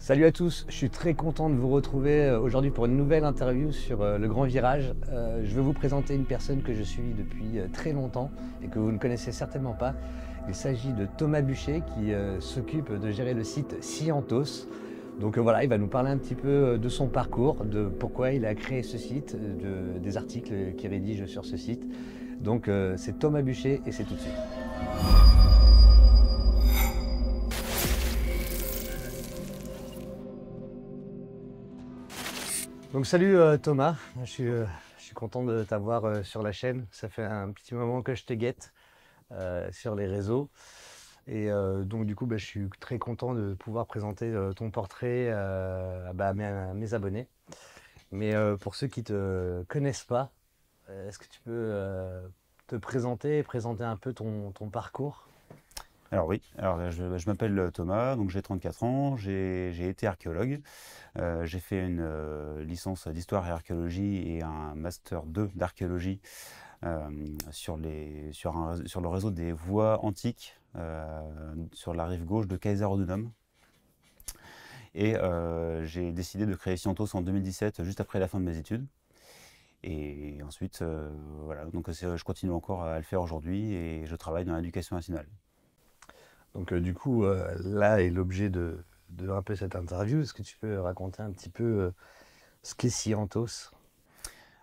Salut à tous, je suis très content de vous retrouver euh, aujourd'hui pour une nouvelle interview sur euh, le grand virage. Euh, je veux vous présenter une personne que je suis depuis très longtemps et que vous ne connaissez certainement pas. Il s'agit de Thomas bûcher qui s'occupe de gérer le site Scientos. Donc voilà, il va nous parler un petit peu de son parcours, de pourquoi il a créé ce site, des articles qu'il rédige sur ce site. Donc c'est Thomas bûcher et c'est tout de suite. Donc salut euh, Thomas, euh, je suis, content de t'avoir euh, sur la chaîne. Ça fait un petit moment que je te guette sur les réseaux. Et donc du coup, bah, je suis très content de pouvoir présenter ton portrait bah, à, mes, abonnés. Mais pour ceux qui ne te connaissent pas, est-ce que tu peux te présenter présenter un peu ton parcours alors oui, alors euh, je, m'appelle euh, Thomas, donc j'ai 34 ans, j'ai été archéologue, euh, j'ai fait une licence d'histoire et archéologie et un master 2 d'archéologie sur, le réseau des voies antiques sur la rive gauche de Kaiser Odunum. Et j'ai décidé de créer Scientos en 2017, juste après la fin de mes études. Et ensuite, voilà, donc je continue encore à le faire aujourd'hui et je travaille dans l'éducation nationale. Donc euh, du coup, euh, là est l'objet de, cette interview. Est-ce que tu peux raconter un petit peu euh, ce qu'est Scientos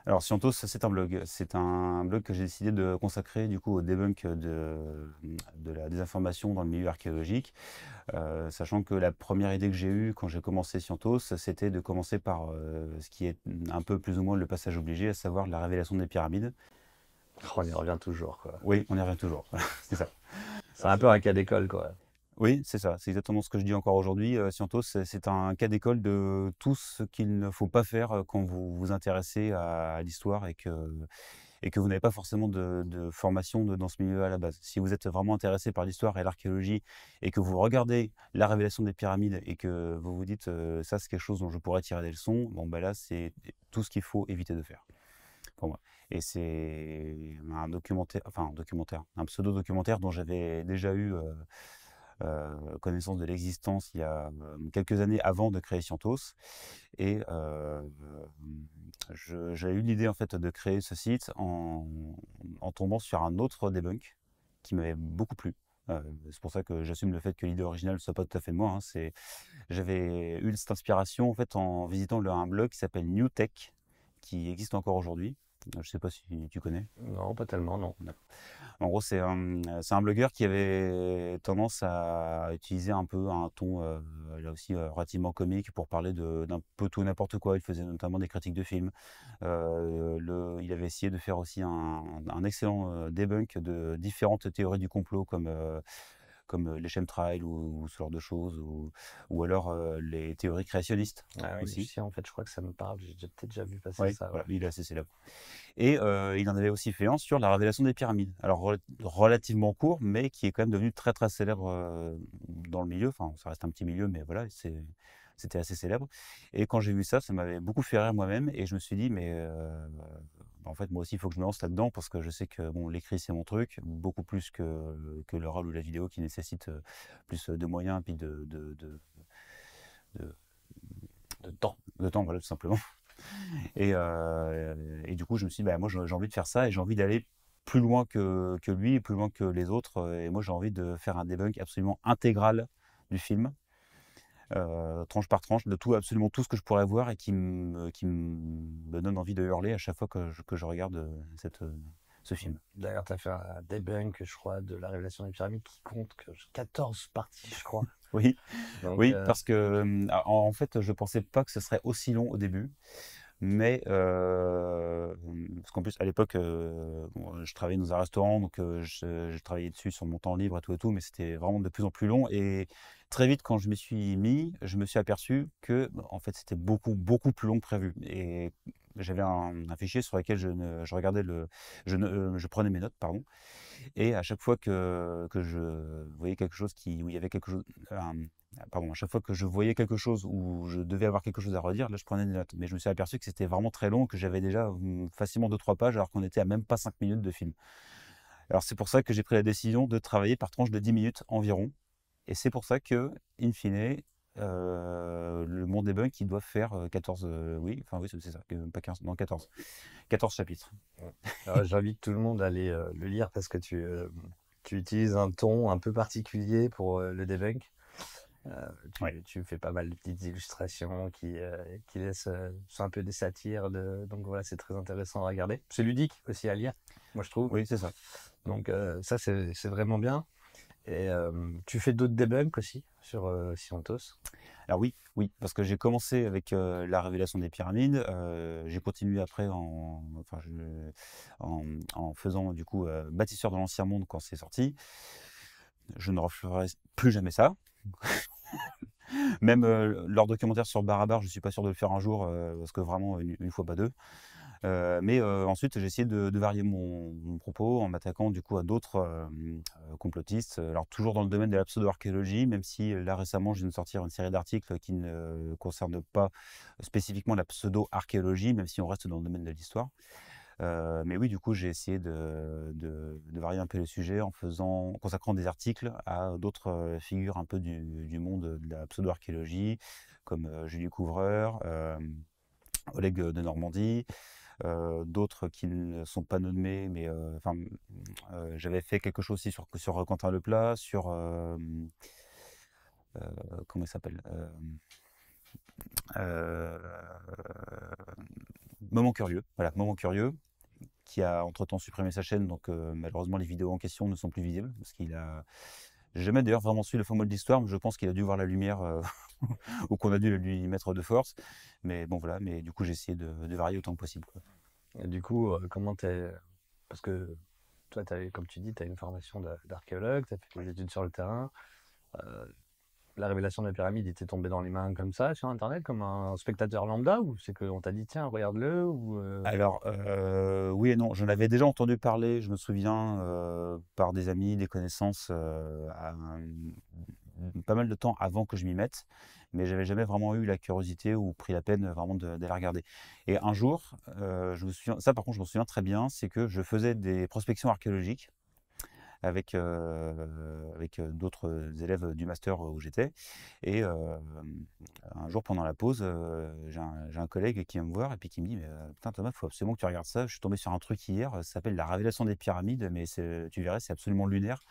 alors Scientos, c'est un blog. C'est un blog que j'ai décidé de consacrer du coup au debunk de, la désinformation dans le milieu archéologique, sachant que la première idée que j'ai eue quand j'ai commencé Scientos, c'était de commencer par ce qui est un peu plus ou moins le passage obligé, à savoir la révélation des pyramides. on y revient toujours. Quoi. Oui, on y revient toujours. c'est ça. C'est un peu un cas d'école, quoi. Oui, c'est ça. C'est exactement ce que je dis encore aujourd'hui. Euh, Scientos, c'est un cas d'école de tout ce qu'il ne faut pas faire euh, quand vous vous intéressez à, l'histoire et que, et que vous n'avez pas forcément de, formation dans ce milieu à la base. Si vous êtes vraiment intéressé par l'histoire et l'archéologie et que vous regardez la révélation des pyramides et que vous vous dites euh, ça, c'est quelque chose dont je pourrais tirer des leçons, bon, ben là, c'est tout ce qu'il faut éviter de faire pour moi. Et c'est un documentaire, enfin un documentaire, un pseudo-documentaire dont j'avais déjà eu euh, euh, connaissance de l'existence il y a euh, quelques années avant de créer Scientos. Et euh, j'ai eu l'idée en fait de créer ce site en, tombant sur un autre debunk qui m'avait beaucoup plu. c'est pour ça que j'assume le fait que l'idée originale ne soit pas tout à fait de moi. Hein. j'avais eu cette inspiration en fait en visitant le, un blog qui s'appelle New Tech, qui existe encore aujourd'hui, je ne sais pas si tu connais. Non, pas tellement, non. En gros, c'est un, blogueur qui avait tendance à utiliser un peu un ton, euh, là aussi, euh, relativement comique pour parler d'un peu tout n'importe quoi. Il faisait notamment des critiques de films. Euh, le, il avait essayé de faire aussi un, un excellent debunk de différentes théories du complot, comme comme euh, les chemtrails ou, ou, ce genre de choses, ou, ou alors euh, les théories créationnistes hein, ah aussi. Oui, en fait, je crois que ça me parle. J'ai peut-être déjà vu passer ça. Il est assez célèbre. Et euh, il en avait aussi fait un sur la révélation des pyramides. Alors relativement court, mais qui est quand même devenu très très célèbre dans le milieu. Enfin, ça reste un petit milieu, mais voilà, c'est c'était assez célèbre. Et quand j'ai vu ça, ça m'avait beaucoup fait rire moi-même et je me suis dit, mais en fait, moi aussi, il faut que je me lance là-dedans parce que je sais que bon, l'écrit, c'est mon truc, beaucoup plus que, le rôle ou la vidéo qui nécessite euh, plus de moyens et puis de, de, de, temps. De temps, tout simplement. Euh, et, du coup, je me suis dit, bah, moi, j'ai envie de faire ça et j'ai envie d'aller plus loin que, que lui, plus loin que les autres. Et moi, j'ai envie de faire un debunk absolument intégral du film euh, tranche par tranche, de tout, absolument tout ce que je pourrais voir et qui me, qui me donne envie de hurler à chaque fois que je, regarde euh, cette, euh, ce film. D'ailleurs, tu as fait un debunk, je crois, de la révélation des pyramides qui compte que 14 parties, je crois. oui, oui parce que ah, en, fait, je ne pensais pas que ce serait aussi long au début. Mais, parce qu'en plus, à l'époque, je travaillais dans un restaurant, donc je, je, travaillais dessus sur mon temps libre et tout et tout, mais c'était vraiment de plus en plus long. Et Très vite, quand je m'y suis mis, je me suis aperçu que, bah, en fait, c'était beaucoup, beaucoup plus long que prévu. Et j'avais un, fichier sur lequel je, regardais le, je, euh, je, prenais mes notes, pardon. Et à chaque fois que, que je voyais quelque chose qui, où il y avait quelque chose, pardon, à chaque fois que je voyais quelque chose où je devais avoir quelque chose à redire, là je prenais des notes. Mais je me suis aperçu que c'était vraiment très long, que j'avais déjà hum, facilement 2 trois pages alors qu'on était à même pas 5 minutes de film. Alors c'est pour ça que j'ai pris la décision de travailler par tranche de 10 minutes environ, et c'est pour ça que, in fine, euh, le monde des bugs, il doit faire 14, euh, euh, oui, enfin oui, c'est ça, pas 15, non, 14, 14 chapitres. J'invite tout le monde à aller le lire parce que tu, tu, utilises un ton un peu particulier pour le debug. Tu, tu, fais pas mal de petites illustrations qui, qui laissent un peu des satires. De... Donc voilà, c'est très intéressant à regarder. C'est ludique aussi à lire, moi je trouve. Oui, c'est ça. Donc ça, c'est vraiment bien. Et euh, tu fais d'autres debunks aussi sur euh, Scientos Alors oui, oui, parce que j'ai commencé avec euh, la révélation des pyramides. j'ai continué après en, en, faisant du coup bâtisseur de l'ancien monde quand c'est sorti. Je ne referai plus jamais ça. Même leur documentaire sur Barabar, je suis pas sûr de le faire un jour, parce que vraiment, une fois pas deux. Euh, mais euh, ensuite, j'ai essayé de, varier mon, propos en m'attaquant du coup à d'autres euh, complotistes. Alors toujours dans le domaine de la pseudo-archéologie, même si là récemment, je viens de sortir une série d'articles qui ne concernent pas spécifiquement la pseudo-archéologie, même si on reste dans le domaine de l'histoire. mais oui, du coup, j'ai essayé de, varier un peu le sujet en faisant, consacrant des articles à d'autres figures un peu du, du monde de la pseudo-archéologie, comme Julie Couvreur, Oleg de Normandie, euh, d'autres qui ne sont pas nommés, mais euh, enfin, euh, j'avais fait quelque chose aussi sur, sur Le Plat, sur. comment il s'appelle Moment curieux, voilà, Moment curieux, qui a entre-temps supprimé sa chaîne, donc malheureusement les vidéos en question ne sont plus visibles, parce qu'il a, j'ai jamais d'ailleurs vraiment su le format de l'histoire, mais je pense qu'il a dû voir la lumière euh, ou qu'on a dû lui mettre de force. Mais bon, voilà, mais du coup, j'ai essayé de, varier autant que possible. du coup, comment euh, comment t'es. Parce que toi, as, comme tu dis, tu as une formation d'archéologue, tu as fait des études sur le terrain. Euh, la révélation de la pyramide était tombée dans les mains comme ça sur Internet, comme un spectateur lambda Ou c'est qu'on t'a dit, tiens, regarde-le ou euh Alors, euh, oui et non. Je l'avais déjà entendu parler, je me souviens, euh, par des amis, des connaissances, pas mal de temps avant que je m'y mette. Mais je n'avais jamais vraiment eu la curiosité ou pris la peine vraiment d'aller regarder. Et un jour, je me souviens, ça par contre, je me souviens très bien, c'est que je faisais des prospections archéologiques avec, euh, avec euh, d'autres élèves du master où j'étais. Et un jour, pendant la pause, j'ai un, collègue qui vient me voir et puis qui me dit, mais, putain Thomas, faut absolument que tu regardes ça. Je suis tombé sur un truc hier, ça s'appelle la révélation des pyramides, mais tu verras, c'est absolument lunaire.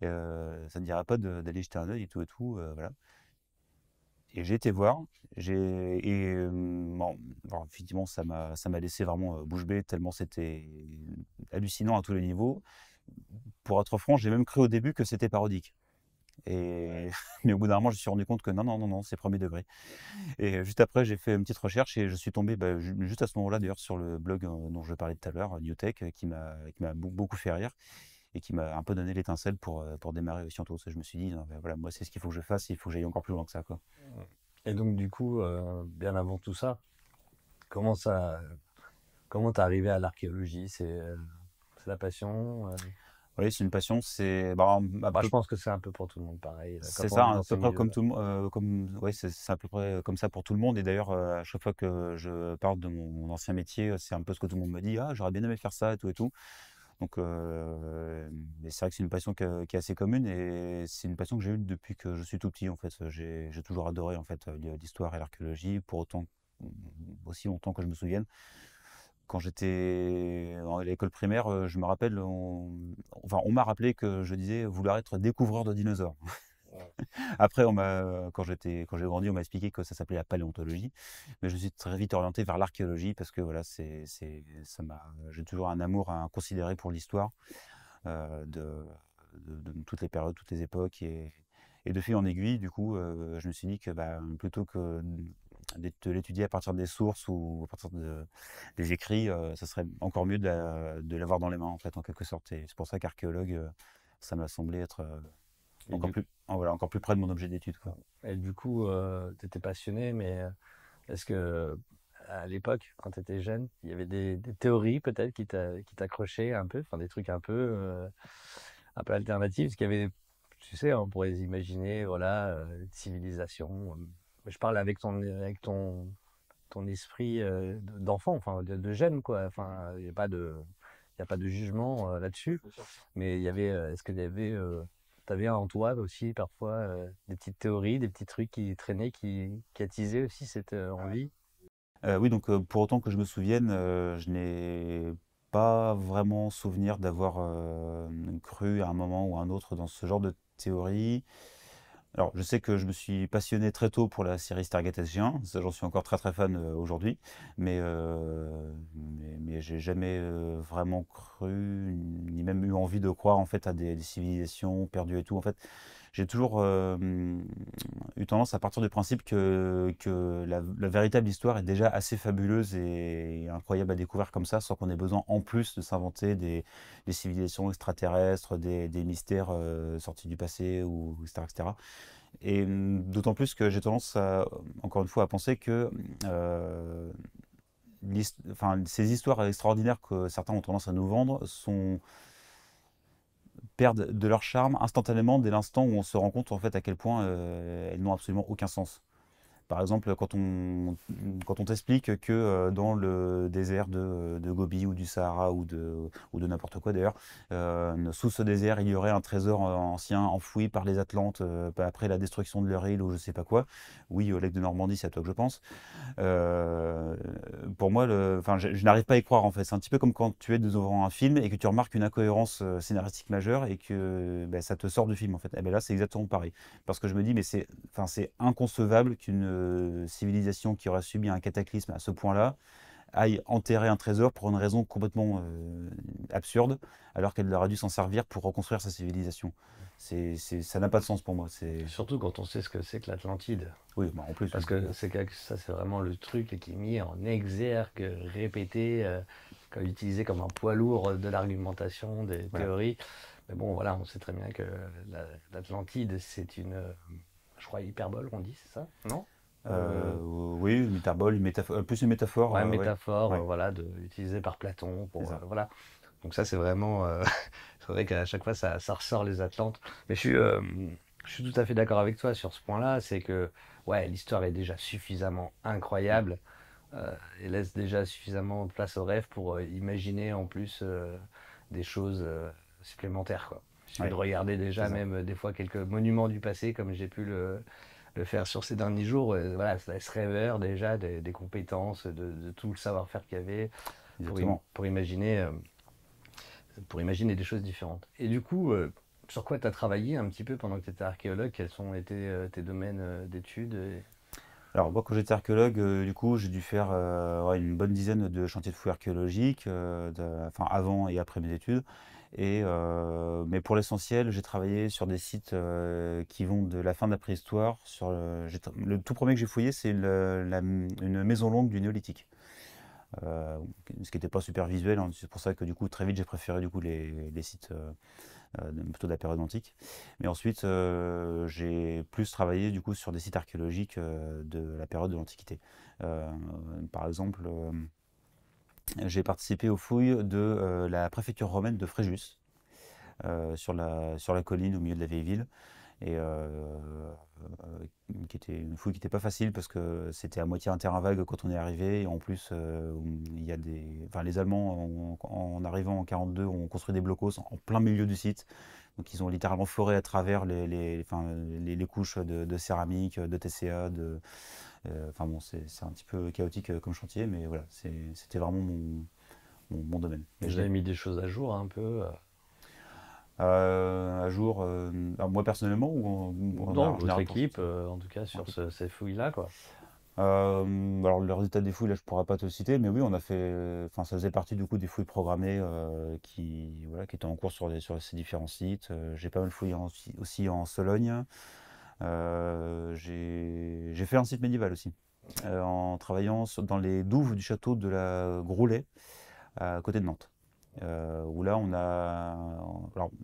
ça ne dira pas d'aller jeter un œil et tout et tout. voilà. Et j'ai été voir. J'ai et effectivement, ça m'a ça m'a laissé vraiment bouche bée tellement c'était mmh, hallucinant à tous les niveaux pour être franc, j'ai même cru au début que c'était parodique. Et... Mais au bout d'un moment, je me suis rendu compte que non, non, non, non, c'est premier degré. Et juste après, j'ai fait une petite recherche et je suis tombé, bah, juste à ce moment-là d'ailleurs, sur le blog euh, dont je parlais tout à l'heure, Newtech, euh, qui m'a beaucoup fait rire et qui m'a un peu donné l'étincelle pour, euh, pour démarrer tout Et je me suis dit, voilà, moi, c'est ce qu'il faut que je fasse, il faut que j'aille encore plus loin que ça. Quoi. Et donc, du coup, bien avant tout ça, comment ça, comment t'es arrivé à l'archéologie C'est c'est la passion euh. Oui, c'est une passion. C'est. Bah, bah, je pense que c'est un peu pour tout le monde pareil. C'est ça, peu comme tout euh, comme... c'est à peu près comme ça pour tout le monde. Et d'ailleurs, euh, à chaque fois que je parle de mon, ancien métier, c'est un peu ce que tout le monde me dit. Ah, j'aurais bien aimé faire ça et tout et tout. Donc, c'est vrai que c'est une passion qui est assez commune et c'est une passion que j'ai eue depuis que je suis tout petit. En fait, j'ai toujours adoré en fait l'histoire et l'archéologie pour autant aussi longtemps que je me souvienne quand j'étais à l'école primaire, euh, je me rappelle, on, enfin, on m'a rappelé que je disais vouloir être découvreur de dinosaures. Après, on quand j'étais, quand j'ai grandi, on m'a expliqué que ça s'appelait la paléontologie, mais je suis très vite orienté vers l'archéologie parce que voilà, c'est, ça m'a, j'ai toujours un amour considérer pour l'histoire euh, de, toutes les périodes, toutes les époques et, et de fil en aiguille, du coup, euh, je me suis dit que bah, plutôt que de l'étudier à partir des sources ou à partir de, des écrits, euh, ça serait encore mieux de l'avoir dans les mains, en fait, en quelque sorte. c'est pour ça qu'archéologue, euh, ça m'a semblé être euh, encore, plus, voilà, encore plus près de mon objet d'étude. Et du coup, tu étais passionné, mais est-ce que à l'époque, quand tu étais jeune, il y avait des, théories peut-être qui t'accrochaient un peu, enfin des trucs un peu, un peu alternatifs, parce qu'il y avait, tu sais, on pourrait imaginer, voilà, civilisation, je parle avec ton, avec ton, ton esprit euh, d'enfant, enfin de, jeune, quoi. Enfin, il n'y a pas de, il a pas de jugement euh, là-dessus. Mais il y avait, euh, est-ce que y avait, avais en toi aussi parfois des petites théories, des petits trucs qui traînaient, qui, qui attisaient aussi cette envie. oui, donc pour autant que je me souvienne, je n'ai pas vraiment souvenir d'avoir cru à un moment ou à un autre dans ce genre de théorie. Alors, je sais que je me suis passionné très tôt pour la série Stargate SG1, j'en suis encore très très fan euh, aujourd'hui, mais, euh, mais, j'ai jamais euh, vraiment cru, ni même eu envie de croire en fait à des civilisations perdues et tout. En fait, j'ai toujours euh, eu tendance à partir du principe que, que la, véritable histoire est déjà assez fabuleuse et, incroyable à découvrir comme ça, sans qu'on ait besoin en plus de s'inventer des, civilisations extraterrestres, des, des mystères euh, sortis du passé, ou, etc. Et mm, d'autant plus que j'ai tendance, à, encore une fois, à penser que euh, enfin, ces histoires extraordinaires que certains ont tendance à nous vendre sont perdent de leur charme instantanément dès l'instant où on se rend compte en fait à quel point euh, elles n'ont absolument aucun sens. Par exemple, quand on, quand on t'explique que euh, dans le désert de, Gobi ou du Sahara ou de, ou de n'importe quoi d'ailleurs, euh, sous ce désert, il y aurait un trésor euh, ancien enfoui par les Atlantes bah, après la destruction de leur île ou je sais pas quoi. Oui, au lac de Normandie, c'est à toi que je pense. pour moi, le, je, je n'arrive pas à y croire en fait. C'est un petit peu comme quand tu es devant un film et que tu remarques une incohérence scénaristique majeure et que bah, ça te sort du film en fait. Et eh ben là, c'est exactement pareil. Parce que je me dis, mais c'est inconcevable qu'une euh, civilisation qui aura subi un cataclysme à ce point-là aille enterrer un trésor pour une raison complètement euh, absurde, alors qu'elle aura dû s'en servir pour reconstruire sa civilisation. C'est, ça n'a pas de sens pour moi. C'est... Surtout quand on sait ce que c'est que l'Atlantide. Oui, bah en plus. Parce que c'est, ça, c'est vraiment le truc qui est mis en exergue, répété, euh, utilisé comme un poids lourd de l'argumentation, des théories. Mais bon, voilà, on sait très bien que l'Atlantide, c'est une, je crois, hyperbole, on dit, c'est ça Non euh, euh, oui, métabole, métaphore, euh, plus une métaphore. Ouais, métaphore, voilà, de, utilisée par Platon. Pour, voilà. Donc ça, c'est vraiment, c'est vrai qu'à chaque fois, ça, ressort les attentes. Mais je suis, je suis tout à fait d'accord avec toi sur ce point-là, c'est que, ouais, l'histoire est déjà suffisamment incroyable et laisse déjà suffisamment de place au rêve pour imaginer en plus des choses supplémentaires, quoi. Je suis de regarder déjà même des fois quelques monuments du passé, comme j'ai pu le, le faire sur ces derniers jours, euh, voilà, ça laisse rêveur déjà des, compétences, de, tout le savoir-faire qu'il y avait pour, imaginer, euh, pour imaginer des choses différentes. Et du coup, euh, sur quoi tu as travaillé un petit peu pendant que tu étais archéologue Quels ont été tes domaines d'études Alors moi quand j'étais archéologue, du coup j'ai dû faire une bonne dizaine de chantiers de fouilles archéologiques, enfin avant et après mes études. Et, euh, mais pour l'essentiel, j'ai travaillé sur des sites euh, qui vont de la fin de la préhistoire. Sur le, tout premier que j'ai fouillé, c'est une maison longue du néolithique. Euh, ce qui n'était pas super visuel, hein. c'est pour ça que du coup très vite j'ai préféré du coup les, les sites plutôt de la période antique. Mais ensuite j'ai plus travaillé du coup sur des sites archéologiques de la période de l'Antiquité. par exemple, j'ai participé aux fouilles de euh, la préfecture romaine de Fréjus, euh, sur, la, colline au milieu de la vieille ville. Et euh, qui était une fouille qui n'était pas facile parce que c'était à moitié un terrain vague quand on est arrivé. en plus, il y des, les Allemands, en, arrivant en 42, ont construit des blocos en plein milieu du site. Donc ils ont littéralement foré à travers les, couches de, de, céramique, de TCA, de, euh, enfin bon, c'est un petit peu chaotique euh, comme chantier, mais voilà, c'était vraiment mon, domaine. Vous avez mis des choses à jour hein, un peu euh à jour, moi personnellement ou Dans en équipe, en tout cas sur ces fouilles-là quoi. alors le résultat des fouilles là je pourrais pas te citer mais oui on a fait enfin ça faisait partie du coup des fouilles programmées qui qui étaient en cours sur, ces différents sites j'ai pas mal fouillé aussi en Sologne euh, j'ai fait un site médiéval aussi, euh, en travaillant dans les douves du château de la Groulet, à côté de Nantes. Euh, où là on a,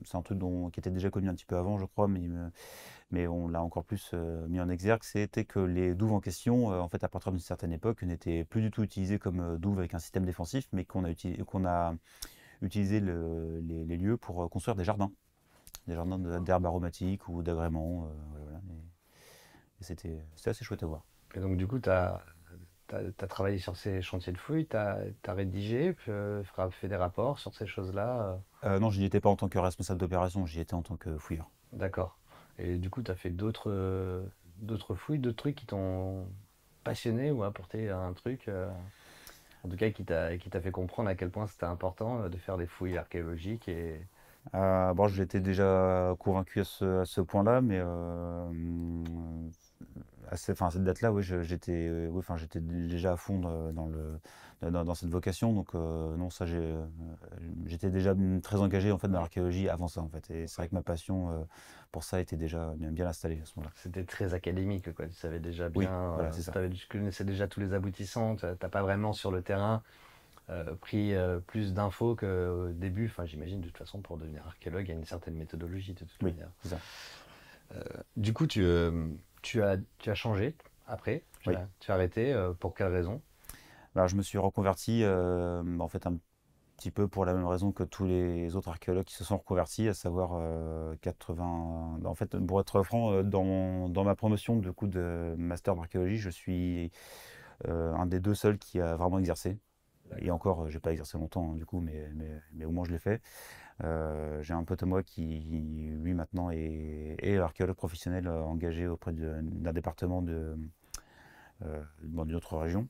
c'est un truc dont, qui était déjà connu un petit peu avant je crois, mais, mais on l'a encore plus mis en exergue, c'était que les douves en question, en fait à partir d'une certaine époque, n'étaient plus du tout utilisées comme douves avec un système défensif, mais qu'on a, utilisé, a utilisé les, lieux pour construire des jardins, des jardins d'herbes aromatiques ou d'agréments. C'était assez chouette à voir. Et donc, du coup, tu as, as, travaillé sur ces chantiers de fouilles, tu as, rédigé, puis, euh, fait des rapports sur ces choses-là euh. Euh, Non, je n'y étais pas en tant que responsable d'opération, j'y étais en tant que fouilleur. D'accord. Et du coup, tu as fait d'autres d'autres fouilles, d'autres trucs qui t'ont passionné ou apporté un truc En tout cas, qui t'a fait comprendre à quel point c'était important de faire des fouilles archéologiques et, bon, j'étais déjà convaincu à ce, ce point-là, mais à cette date-là, oui, j'étais, euh, enfin, j'étais déjà à fond euh, dans, le, dans, cette vocation. Donc, euh, non, ça, j'étais déjà très engagé en fait dans l'archéologie avant ça, en fait. Et c'est vrai que ma passion pour ça était déjà bien, installée à ce moment-là. C'était très académique, quoi. Tu savais déjà bien, oui, tu connaissais déjà tous les aboutissants. Tu n'as pas vraiment sur le terrain pris plus d'infos qu'au début. Enfin, j'imagine de toute façon, pour devenir archéologue, il y a une certaine méthodologie de toute oui, manière. Ça. du coup, tu tu as, tu as changé après tu, as, arrêté. Euh, pour quelle raison Ben Je me suis reconverti euh, en fait un petit peu pour la même raison que tous les autres archéologues qui se sont reconvertis, à savoir 80. Euh, ben, en fait, pour être franc, dans, dans ma promotion de coup de master d'archéologie, je suis un des deux seuls qui a vraiment exercé. Et encore, j'ai pas exercé longtemps hein, du coup, mais, mais, mais au moins je l'ai fait. Euh, j'ai un pote moi qui, lui, maintenant, est, archéologue professionnel euh, engagé auprès d'un département d'une euh, autre région.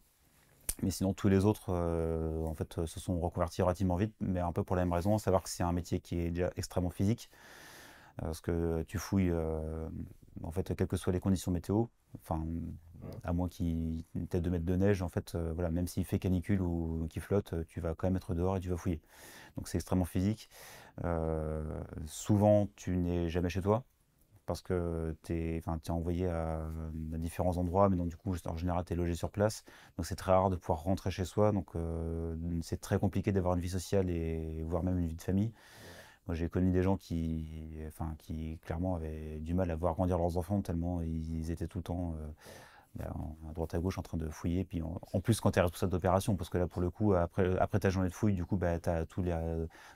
Mais sinon, tous les autres, en fait, se sont reconvertis relativement vite, mais un peu pour la même raison, savoir que c'est un métier qui est déjà extrêmement physique, parce que tu fouilles, en fait, quelles que soient les conditions météo, enfin, à moins qu'il y ait 2 mètres de neige, en fait, voilà, même s'il fait canicule ou qu'il flotte, tu vas quand même être dehors et tu vas fouiller donc c'est extrêmement physique. Euh, souvent, tu n'es jamais chez toi parce que tu es, es, envoyé à, différents endroits, mais donc du coup, en général, tu es logé sur place. Donc c'est très rare de pouvoir rentrer chez soi. Donc euh, c'est très compliqué d'avoir une vie sociale et voire même une vie de famille. Moi, j'ai connu des gens qui, enfin, qui clairement avaient du mal à voir grandir leurs enfants tellement ils étaient tout le temps. Euh, bah, à droite à gauche en train de fouiller. Puis en plus, quand tu es responsable d'opération, parce que là, pour le coup, après, après ta journée de fouille, du coup, bah, tu as tous les,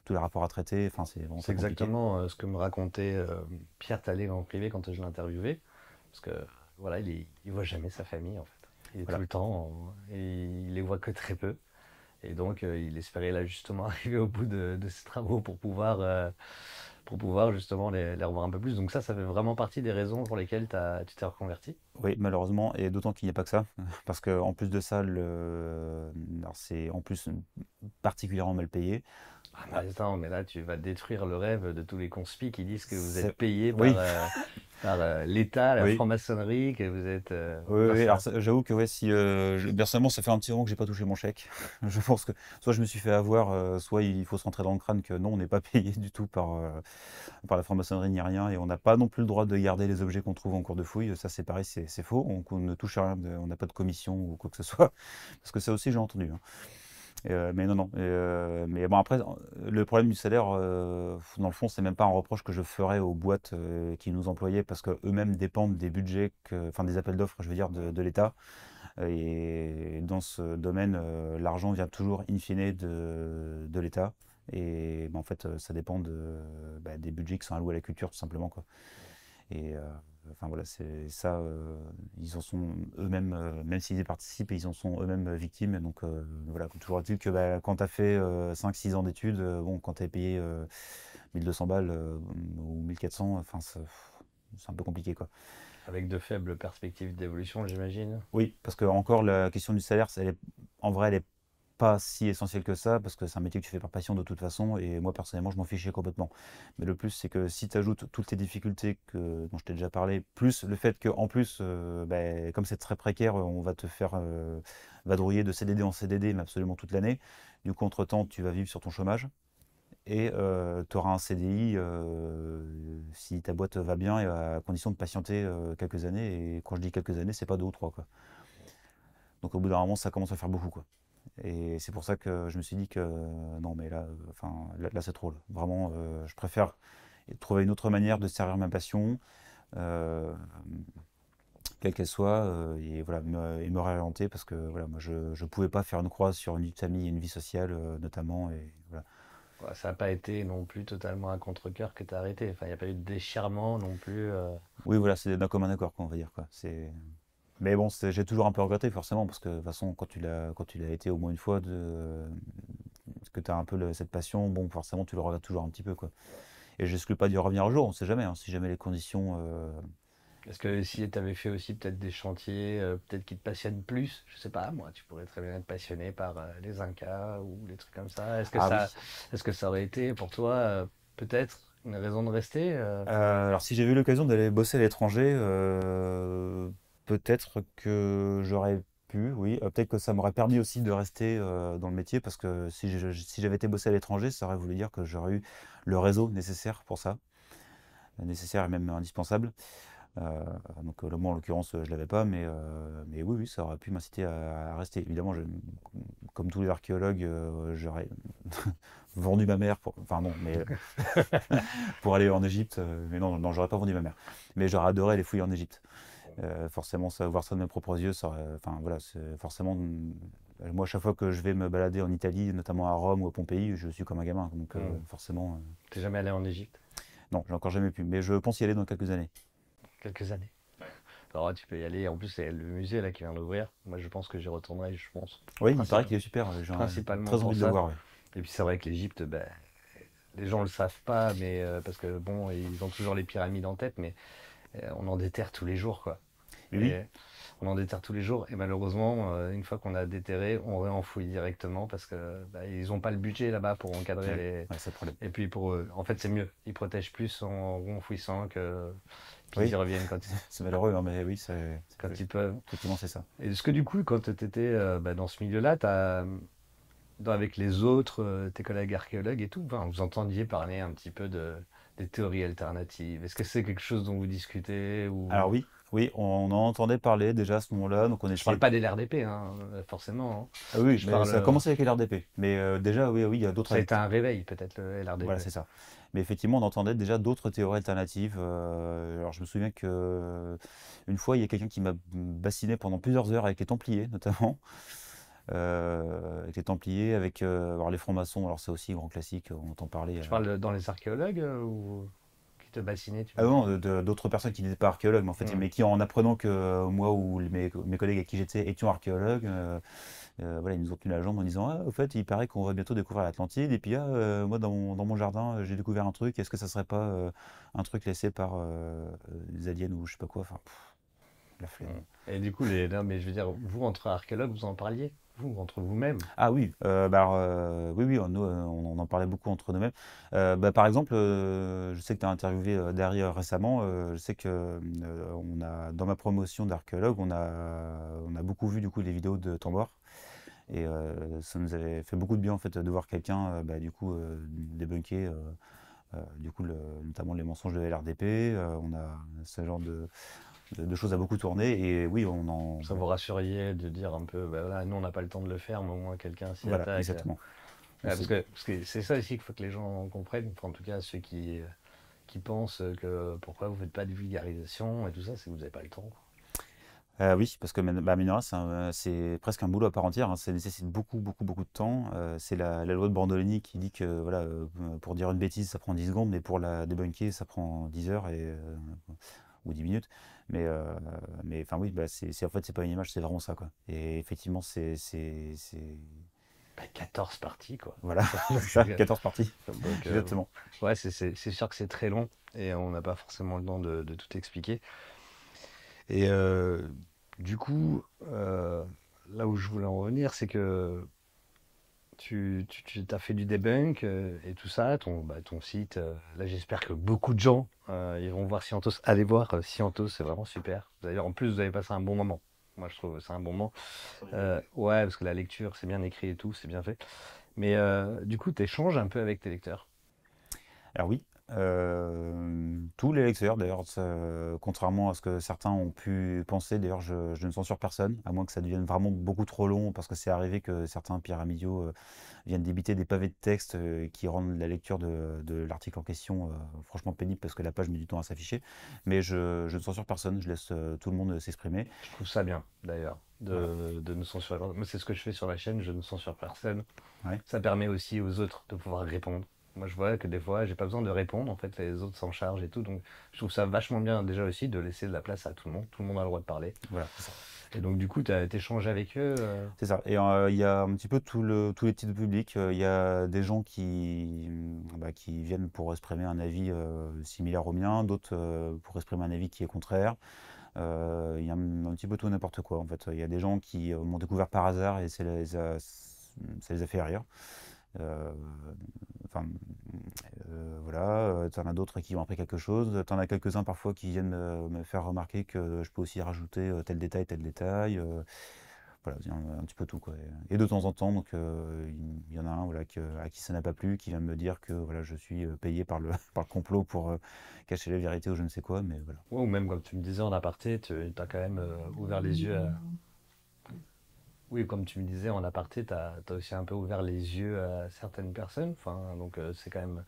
tous les rapports à traiter. Enfin, c'est C'est exactement euh, ce que me racontait euh, Pierre Tallet en privé quand je l'interviewais. Parce que voilà, il, voit jamais sa famille, en fait. Il est tout le temps, et il les voit que très peu. Et donc, euh, il espérait là justement arriver au bout de, de ses travaux pour pouvoir pour pouvoir justement les, revoir un peu plus. Donc ça, ça fait vraiment partie des raisons pour lesquelles as, tu t'es reconverti. Oui, malheureusement, et d'autant qu'il n'y a pas que ça, parce qu'en plus de ça, c'est en plus particulièrement mal payé. Ah, mais attends, mais là, tu vas détruire le rêve de tous les conspis qui disent que vous êtes payé par, euh, euh, l'État, la franc-maçonnerie, que vous êtes. Euh, oui, alors j'avoue que ouais, si, personnellement, ça fait un petit moment que je n'ai pas touché mon chèque. je pense que soit je me suis fait avoir, soit il faut se rentrer dans le crâne que non, on n'est pas payé du tout par, par la franc-maçonnerie ni rien, et on n'a pas non plus le droit de garder les objets qu'on trouve en cours de fouille. Ça, c'est pareil, c'est faux. On, ne touche rien, on n'a pas de commission ou quoi que ce soit. Parce que ça aussi, j'ai entendu. Hein. Euh, mais non, non. Euh, mais bon, après, le problème du salaire, euh, dans le fond, c'est même pas un reproche que je ferais aux boîtes qui nous employaient parce qu'eux-mêmes dépendent des budgets, enfin des appels d'offres, je veux dire, de, l'État. Et dans ce domaine, l'argent vient toujours in fine de, de l'État. Et ben, en fait, ça dépend de, ben, des budgets qui sont alloués à la culture, tout simplement. Quoi. Et. Enfin voilà, c'est ça. Euh, ils en sont eux-mêmes, euh, même s'ils y participent, ils en sont eux-mêmes euh, victimes. Donc voilà, voilà, toujours est que bah, quand tu as fait 5-6 ans d'études, bon, quand tu payé 1200 balles ou 1400, enfin, c'est un peu compliqué quoi. Avec de faibles perspectives d'évolution, j'imagine. Oui, parce que encore la question du salaire, est, en vrai, elle est pas si essentiel que ça, parce que c'est un métier que tu fais par passion de toute façon, et moi personnellement, je m'en fichais complètement. Mais le plus, c'est que si tu ajoutes toutes tes difficultés que, dont je t'ai déjà parlé, plus le fait qu'en plus, euh, ben, comme c'est très précaire, on va te faire euh, vadrouiller de CDD en CDD, mais absolument toute l'année. Du coup, entre-temps, tu vas vivre sur ton chômage, et euh, tu auras un CDI si ta boîte va bien et à condition de patienter quelques années. Et quand je dis quelques années, c'est pas deux ou trois. Quoi. Donc au bout d'un moment, ça commence à faire beaucoup. Quoi. Et c'est pour ça que je me suis dit que euh, non, mais là, euh, enfin, là, c'est trop. Vraiment, euh, je préfère trouver une autre manière de servir ma passion, quelle qu'elle soit, et voilà, me, et me réorienter parce que voilà, moi, je ne pouvais pas faire une croix sur une vie de famille et une vie sociale, notamment. Et, voilà. Ça n'a pas été non plus totalement un contre-cœur que tu as arrêté. Enfin, il n'y a pas eu de déchirement non plus. Oui, voilà, c'est d'un commun accord, quoi, on va dire. Quoi. C'est. Mais bon, j'ai toujours un peu regretté, forcément, parce que de toute façon, quand tu l'as été au moins une fois, de, que tu as un peu cette passion, bon, forcément, tu le regrettes toujours un petit peu. Quoi. Et je n'exclus pas d'y revenir un jour, on ne sait jamais, hein, si jamais les conditions. Euh, est-ce que si tu avais fait aussi peut-être des chantiers, euh, peut-être qui te passionnent plus, je ne sais pas, moi, tu pourrais très bien être passionné par euh, les Incas ou les trucs comme ça. Est-ce que, ah ça, est -ce que ça aurait été pour toi, peut-être, une raison de rester Alors, si j'ai eu l'occasion d'aller bosser à l'étranger, peut-être que j'aurais pu, oui. Euh, peut-être que ça m'aurait permis aussi de rester euh, dans le métier parce que si j'avais été bossé à l'étranger, ça aurait voulu dire que j'aurais eu le réseau nécessaire pour ça, euh, nécessaire et même indispensable. donc le moi, en l'occurrence, je l'avais pas, mais, mais oui, ça aurait pu m'inciter à, rester. Évidemment, comme tous les archéologues, j'aurais vendu ma mère, pour, enfin non, mais pour aller en Égypte. mais non, non, j'aurais pas vendu ma mère. Mais j'aurais adoré les fouilles en Égypte. Euh, forcément, ça, voir ça de mes propres yeux, ça, euh, enfin voilà, forcément, euh, moi, chaque fois que je vais me balader en Italie, notamment à Rome ou à Pompéi, je suis comme un gamin. Donc, mmh. forcément. jamais allé en Égypte Non, j'ai encore jamais pu, mais je pense y aller dans quelques années. Quelques années alors, tu peux y aller. En plus, c'est le musée là qui vient d'ouvrir. Moi, je pense que j'y retournerai, je pense. Oui, il paraît qu'il est super. Genre, principalement très envie de le voir. Et puis, c'est vrai que l'Égypte, ben, les gens le savent pas, mais parce que bon, ils ont toujours les pyramides en tête, mais euh, on en déterre tous les jours, quoi. Oui. on en déterre tous les jours. Et malheureusement, euh, une fois qu'on a déterré, on réenfouille directement parce que bah, ils n'ont pas le budget là-bas pour encadrer les. le problème. Et puis pour, en fait, c'est mieux. Ils protègent plus en renfouissant que qu'ils oui. reviennent quand ils. c'est malheureux, hein, mais oui, c'est. Quand ils peuvent. Effectivement, c'est ça. Est-ce que du coup, quand tu étais euh, bah, dans ce milieu-là, as avec les autres, tes collègues archéologues et tout, vous entendiez parler un petit peu de théories alternatives Est-ce que c'est quelque chose dont vous discutez ou... Alors oui, oui, on en entendait parler déjà à ce moment-là. Donc on est je parle pas des LRDP, hein, forcément. Hein. Ah oui, je parle... ça a euh, commencé avec LRDP. Mais euh, déjà, oui, oui, il y a d'autres... C'était un réveil peut-être, le LRDP. Voilà, c'est ça. Mais effectivement, on entendait déjà d'autres théories alternatives. Euh, alors je me souviens que une fois, il y a quelqu'un qui m'a bassiné pendant plusieurs heures avec les Templiers, notamment. Euh, avec les Templiers, avec les francs-maçons, alors c'est aussi grand classique, on entend parler. Tu euh, parles dans les archéologues euh, ou qui te bassinaient ah Non, d'autres personnes qui n'étaient pas archéologues, mais, en fait, mais qui en apprenant que moi ou mes, collègues avec qui j'étais étions archéologues, voilà, ils nous ont tenu la jambe en disant ah, au fait, il paraît qu'on va bientôt découvrir l'Atlantide, et puis ah, moi, dans mon, jardin, j'ai découvert un truc, est-ce que ça serait pas un truc laissé par les aliens ou je sais pas quoi enfin, et du coup, les, mais je veux dire, vous, entre archéologues, vous en parliez vous, entre vous-même Ah oui, euh, bah, euh, oui, oui, euh, on, on, en parlait beaucoup entre nous-mêmes. bah, par exemple, je sais que tu as interviewé derrière récemment, je sais que on a, dans ma promotion d'archéologue, on a, on a beaucoup vu du coup les vidéos de Tambor. Et ça nous avait fait beaucoup de bien en fait de voir quelqu'un bah, du coup débunker. du coup, notamment les mensonges de LRDP, on a ce genre de, de, choses à beaucoup tourner. Et oui, on en. Ça vous rassuriez de dire un peu, bah nous, on n'a pas le temps de le faire, mais au moins quelqu'un s'y voilà, Exactement. parce que c'est ça ici qu'il faut que les gens comprennent, en tout cas ceux qui, qui pensent que pourquoi vous ne faites pas de vulgarisation et tout ça, c'est que vous n'avez pas le temps. Euh, oui, parce que bah, euh, c'est presque un boulot à part entière. Ça hein. nécessite beaucoup, beaucoup, beaucoup de temps. Euh, c'est la, loi de Brandolini qui dit que voilà, pour dire une bêtise, ça prend 10 secondes, mais pour la débunker, ça prend 10 heures et, ou 10 minutes. Mais, euh, mais enfin, oui, bah, c'est, en fait, c'est pas une image, c'est vraiment ça, quoi. Et effectivement, c'est. c'est, 14 bah, parties, quoi. Voilà, 14 ah, parties. Euh, Exactement. ouais, c'est, sûr que c'est très long et on n'a pas forcément le temps de, tout expliquer. Et euh, du coup, là où je voulais en revenir, c'est que tu, tu, as fait du debunk euh, et tout ça, ton, bah, site. Euh, là, j'espère que beaucoup de gens euh, ils vont voir Scientos. Allez voir Scientos, c'est vraiment super. D'ailleurs, en plus, vous avez passé un bon moment. Moi, je trouve c'est un bon moment. ouais, parce que la lecture, c'est bien écrit et tout, c'est bien fait. Mais du coup, tu échanges un peu avec tes lecteurs. Alors oui, euh, tous les lecteurs, d'ailleurs, contrairement à ce que certains ont pu penser, d'ailleurs, je, ne censure personne, à moins que ça devienne vraiment beaucoup trop long, parce que c'est arrivé que certains pyramidiaux euh, viennent débiter des pavés de texte euh, qui rendent la lecture de, l'article en question franchement pénible, parce que la page met du temps à s'afficher. Mais je, ne censure personne, je laisse tout le monde s'exprimer. Je trouve ça bien, d'ailleurs. De, ne censurer personne. Moi, c'est ce que je fais sur la chaîne, je ne censure personne. Ça permet aussi aux autres de pouvoir répondre. Moi, je vois que des fois, j'ai pas besoin de répondre. En fait, les autres s'en chargent et tout. Donc, je trouve ça vachement bien déjà aussi de laisser de la place à tout le monde. Tout le monde a le droit de parler. Voilà. Et donc, du coup, tu as échangé avec eux euh C'est ça. Et euh, il y a un petit peu le, tous les types de public. Euh, il y a des gens qui, mm, bah, qui viennent pour exprimer un avis similaire au mien, d'autres pour exprimer un avis qui est contraire. Il y a un, petit peu tout n'importe quoi, en fait. Il y a des gens qui m'ont découvert par hasard et ça les a fait rire. Enfin, euh, voilà, euh, tu en as d'autres qui ont appris quelque chose. Tu en as quelques-uns parfois qui viennent me, faire remarquer que je peux aussi rajouter euh, tel détail, tel détail. voilà, un, petit peu tout. Quoi. Et de temps en temps, donc, il y en a un voilà, à qui ça n'a pas plu, qui vient me dire que voilà, je suis payé par le, par le complot pour cacher la vérité ou je ne sais quoi. Mais voilà. ou même comme tu me disais en aparté, tu as quand même ouvert les yeux à oui, comme tu me disais en aparté, tu as, aussi un peu ouvert les yeux à certaines personnes. Enfin, donc euh, c'est quand même,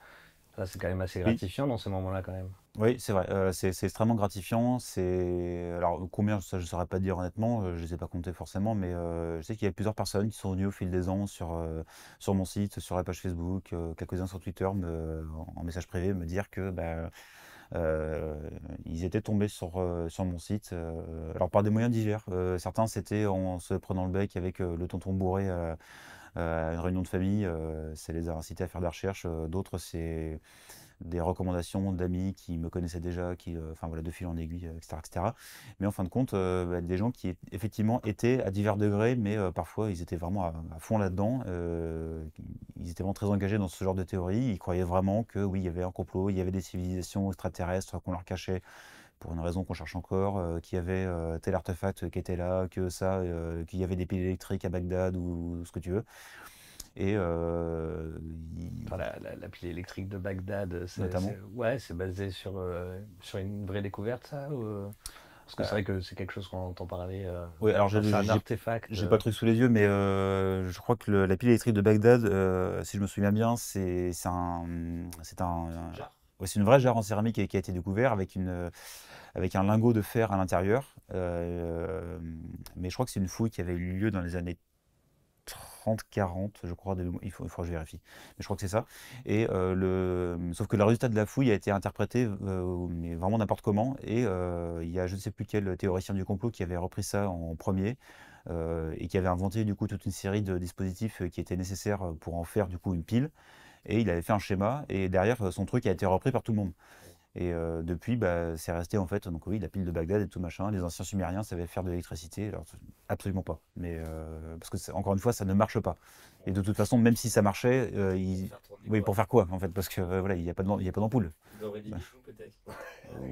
c'est quand même assez gratifiant dans ce moment là quand même. Oui, c'est vrai. Euh, c'est extrêmement gratifiant. C'est alors combien ça, je ne saurais pas dire honnêtement. Euh, je ne les ai pas comptés forcément, mais je sais qu'il y a plusieurs personnes qui sont venues au fil des ans sur sur mon site, sur la page Facebook, quelques-uns sur Twitter, en message privé, me dire que bah, euh, ils étaient tombés sur, euh, sur mon site, euh, alors par des moyens divers. certains, c'était en se prenant le bec avec le tonton bourré à une réunion de famille, ça les a incités à faire de la recherche. D'autres, c'est des recommandations d'amis qui me connaissaient déjà, qui, euh, enfin voilà, de fil en aiguille, euh, etc., Mais en fin de compte, euh, bah, des gens qui effectivement étaient à divers degrés, mais parfois ils étaient vraiment à, fond là-dedans. ils étaient vraiment très engagés dans ce genre de théorie. Ils croyaient vraiment que oui, il y avait un complot, il y avait des civilisations extraterrestres qu'on leur cachait pour une raison qu'on cherche encore, qu'il y avait tel artefact qui était là, que ça, qu'il y avait des piles électriques à Bagdad ou ce que tu veux. Et euh, la, pile électrique de Bagdad, c'est, ouais, c'est basé sur, euh, sur une vraie découverte, ça Parce que c'est euh. vrai que c'est quelque chose qu'on entend parler. oui, alors j'ai, un artefact. J'ai pas le truc sous les yeux, mais je crois que la pile électrique de Bagdad, si je me souviens bien, c'est, c'est un, c'est une vraie jarre en céramique qui, a été découverte avec une avec un lingot de fer à l'intérieur. mais je crois que c'est une fouille qui avait eu lieu dans les années 30-40, je crois, il, faut, que je vérifie, mais je crois que c'est ça. Et, euh, le, sauf que le résultat de la fouille a été interprété euh, mais vraiment n'importe comment, et euh, il y a je ne sais plus quel théoricien du complot qui avait repris ça en premier, et qui avait inventé du coup toute une série de dispositifs qui étaient nécessaires pour en faire du coup une pile, et il avait fait un schéma, et derrière son truc a été repris par tout le monde. Et euh, depuis, bah, c'est resté en fait, donc oui, la pile de Bagdad et tout machin. Les anciens Sumériens savaient faire de l'électricité, alors absolument pas. Mais euh, parce que encore une fois, ça ne marche pas. Et de toute façon, même si ça marchait, euh, pour faire quoi en fait Parce que voilà, il n'y a pas d'ampoule. De... Il y a pas peut-être.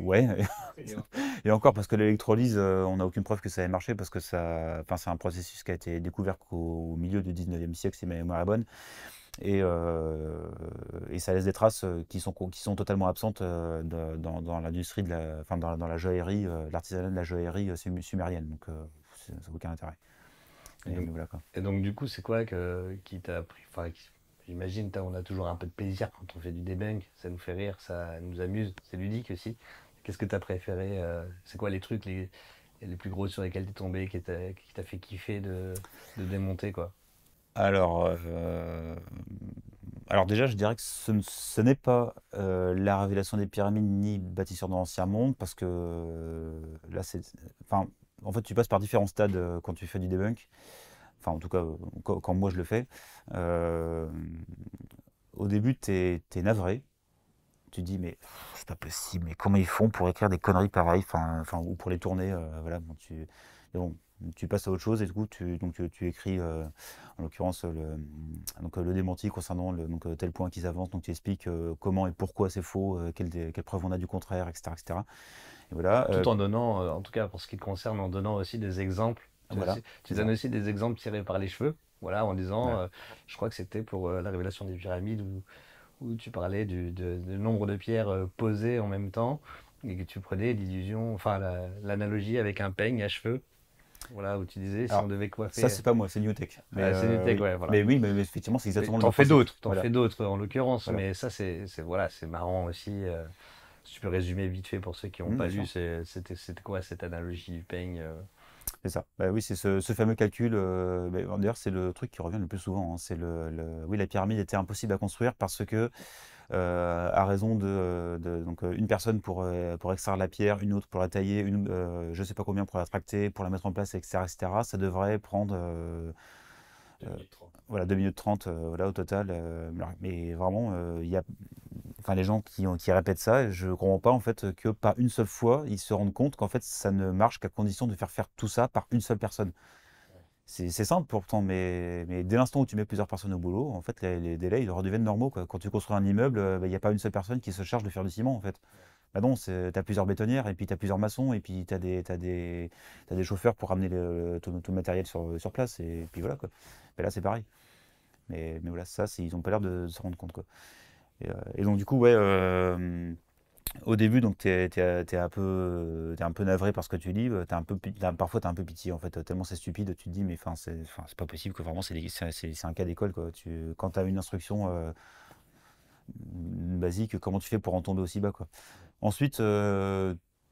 ouais. et encore parce que l'électrolyse, on n'a aucune preuve que ça ait marché parce que ça, enfin, c'est un processus qui a été découvert au milieu du 19e siècle, c'est ma mémoire est bonne. Euh, et, ça laisse des traces euh, qui sont, totalement absentes euh, dans, l'industrie, la, dans, la joaillerie, l'artisanat de la joaillerie sumérienne. Donc ça n'a aucun intérêt. Et, donc, du coup, c'est quoi qui t'a pris J'imagine, on a toujours un peu de plaisir quand on fait du debunk, ça nous fait rire, ça nous amuse, c'est ludique aussi. Qu'est-ce que tu as préféré C'est quoi les trucs les, plus gros sur lesquels tu es tombé, qui t'a fait kiffer de, de démonter quoi alors, euh, alors déjà, je dirais que ce, n'est pas euh, la révélation des pyramides ni bâtisseur dans l'ancien monde, parce que euh, là, c'est, enfin, en fait, tu passes par différents stades quand tu fais du debunk. Enfin, en tout cas, quand, moi je le fais. au début, tu es, navré. Tu dis, mais c'est pas possible, mais comment ils font pour écrire des conneries pareilles, enfin, ou pour les tourner, voilà, tu passes à autre chose et du coup tu, donc, euh, tu, écris euh, en l'occurrence euh, le, donc, le démenti concernant le, donc, tel point qu'ils avancent, donc tu expliques comment et pourquoi c'est faux, quelles quelle, on a du contraire, etc. Et voilà, Tout en donnant, en tout cas pour ce qui te concerne, en donnant aussi des exemples. Tu, donnes aussi des exemples tirés par les cheveux, voilà, en disant, je crois que c'était pour la révélation des pyramides où, tu parlais du, nombre de pierres posées en même temps et que tu prenais l'illusion, enfin l'analogie avec un peigne à cheveux voilà, utiliser si on devait coiffer Ça, c'est pas moi, c'est Newtech. Ah, mais, oui. Euh, ouais, mais, oui, mais, effectivement, c'est exactement le T'en fais d'autres, t'en fais d'autres en l'occurrence, mais ça, c'est voilà, marrant aussi. Euh, si tu peux résumer vite fait pour ceux qui n'ont mmh, pas vu c'était quoi cette analogie du peigne euh c'est ça. Bah oui, c'est ce, fameux calcul. Bah, d'ailleurs, c'est le truc qui revient le plus souvent. Hein. C'est le, le, oui, la pyramide était impossible à construire parce que euh, à raison de, euh, euh, une personne pour, extraire la pierre, une autre pour la tailler, une, je ne sais pas combien pour la tracter, pour la mettre en place, etc. etc. ça devrait prendre 2 minutes voilà, minutes 30 au total. mais vraiment, il y a, enfin, les gens qui, qui répètent ça, je ne comprends pas en fait que pas une seule fois, ils se rendent compte qu'en fait ça ne marche qu'à condition de faire faire tout ça par une seule personne c'est simple pourtant, mais, mais dès l'instant où tu mets plusieurs personnes au boulot, en fait, les, délais ils redeviennent normaux. Quand tu construis un immeuble, euh, bah, il n'y a pas une seule personne qui se charge de faire du ciment en fait. Bah non, tu as plusieurs bétonnières, et puis tu as plusieurs maçons, et puis tu as, des chauffeurs pour ramener le, tout, le matériel sur, place, et puis voilà. Quoi. Mais là, c'est pareil. Mais, mais, voilà, ça, ils n'ont pas l'air de, se rendre compte. Quoi. Et, euh, donc, du coup, ouais, euh, au début, donc, tu es, un peu, euh, un peu navré par ce que tu lis. Euh, un peu, parfois, tu es un peu pitié, en fait, tellement c'est stupide. Tu te dis, mais enfin, c'est pas possible que vraiment, c'est un cas d'école. Tu, quand tu as une instruction euh, basique, comment tu fais pour en tomber aussi bas quoi. Ensuite,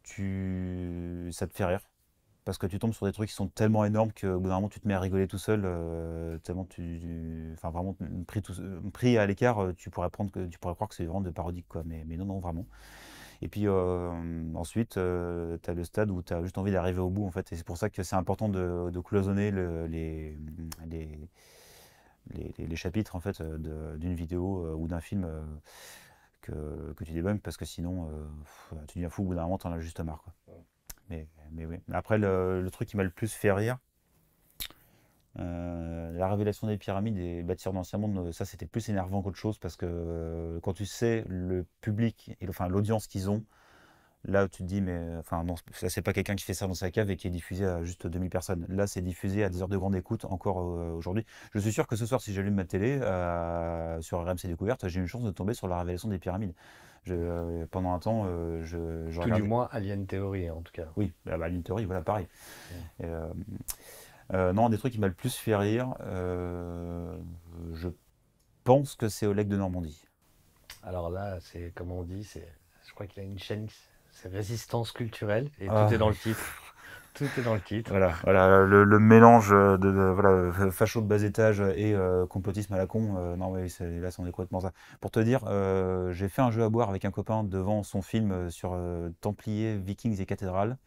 tu, ça te fait rire parce que tu tombes sur des trucs qui sont tellement énormes que au bout d'un moment tu te mets à rigoler tout seul euh, tellement tu, enfin vraiment pris, pris à l'écart euh, tu pourrais prendre que tu pourrais croire que c'est vraiment de parodique quoi mais, mais non non vraiment et puis euh, ensuite t'as tu as le stade où tu as juste envie d'arriver au bout en fait et c'est pour ça que c'est important de, cloisonner les, les, chapitres en fait d'une vidéo ou d'un film que, tu débunkes parce que sinon tu deviens fou au bout d'un moment t'en as juste marre quoi mais mais Après, le, truc qui m'a le plus fait rire, euh, la révélation des pyramides et bâtir d'Ancien monde, euh, ça c'était plus énervant qu'autre chose parce que euh, quand tu sais le public et enfin l'audience qu'ils ont, Là, tu te dis, mais euh, enfin, non, ça, c'est pas quelqu'un qui fait ça dans sa cave et qui est diffusé à juste 2000 personnes. Là, c'est diffusé à des heures de grande écoute encore euh, aujourd'hui. Je suis sûr que ce soir, si j'allume ma télé euh, sur RMC Découverte, j'ai une chance de tomber sur la révélation des pyramides. pendant un temps, je, je Tout du moins, Alien Theory, en tout cas. Oui, ah bah, Alien Theory, voilà, pareil. non, un des trucs qui m'a le plus fait rire, je pense que c'est Oleg de Normandie. Alors là, c'est, comme on dit, c'est, je crois qu'il a une chaîne c'est résistance culturelle et tout ah. est dans le titre. Tout est dans le titre. Voilà, voilà le, mélange de, de, de bas étage et euh, complotisme à la con. Euh, non, mais là, c'est complètement ça. Pour te dire, euh, j'ai fait un jeu à boire avec un copain devant son film sur Templiers, Vikings et cathédrales.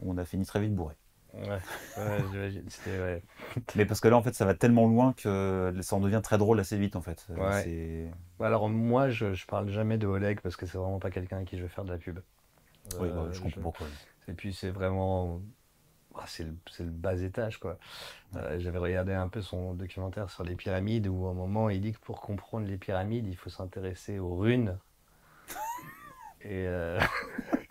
On a fini très vite bourré. Ouais, ouais j'imagine. Ouais. Mais parce que là, en fait, ça va tellement loin que ça en devient très drôle assez vite, en fait. Euh, ouais. Bah, alors, moi, je, je parle jamais de Oleg parce que c'est vraiment pas quelqu'un à qui je veux faire de la pub. Oui, bah, euh, je comprends pourquoi. Et puis, c'est vraiment. Bah, c'est le, le, bas étage, quoi. Euh, j'avais regardé un peu son documentaire sur les pyramides où, à un moment, il dit que pour comprendre les pyramides, il faut s'intéresser aux runes. Et.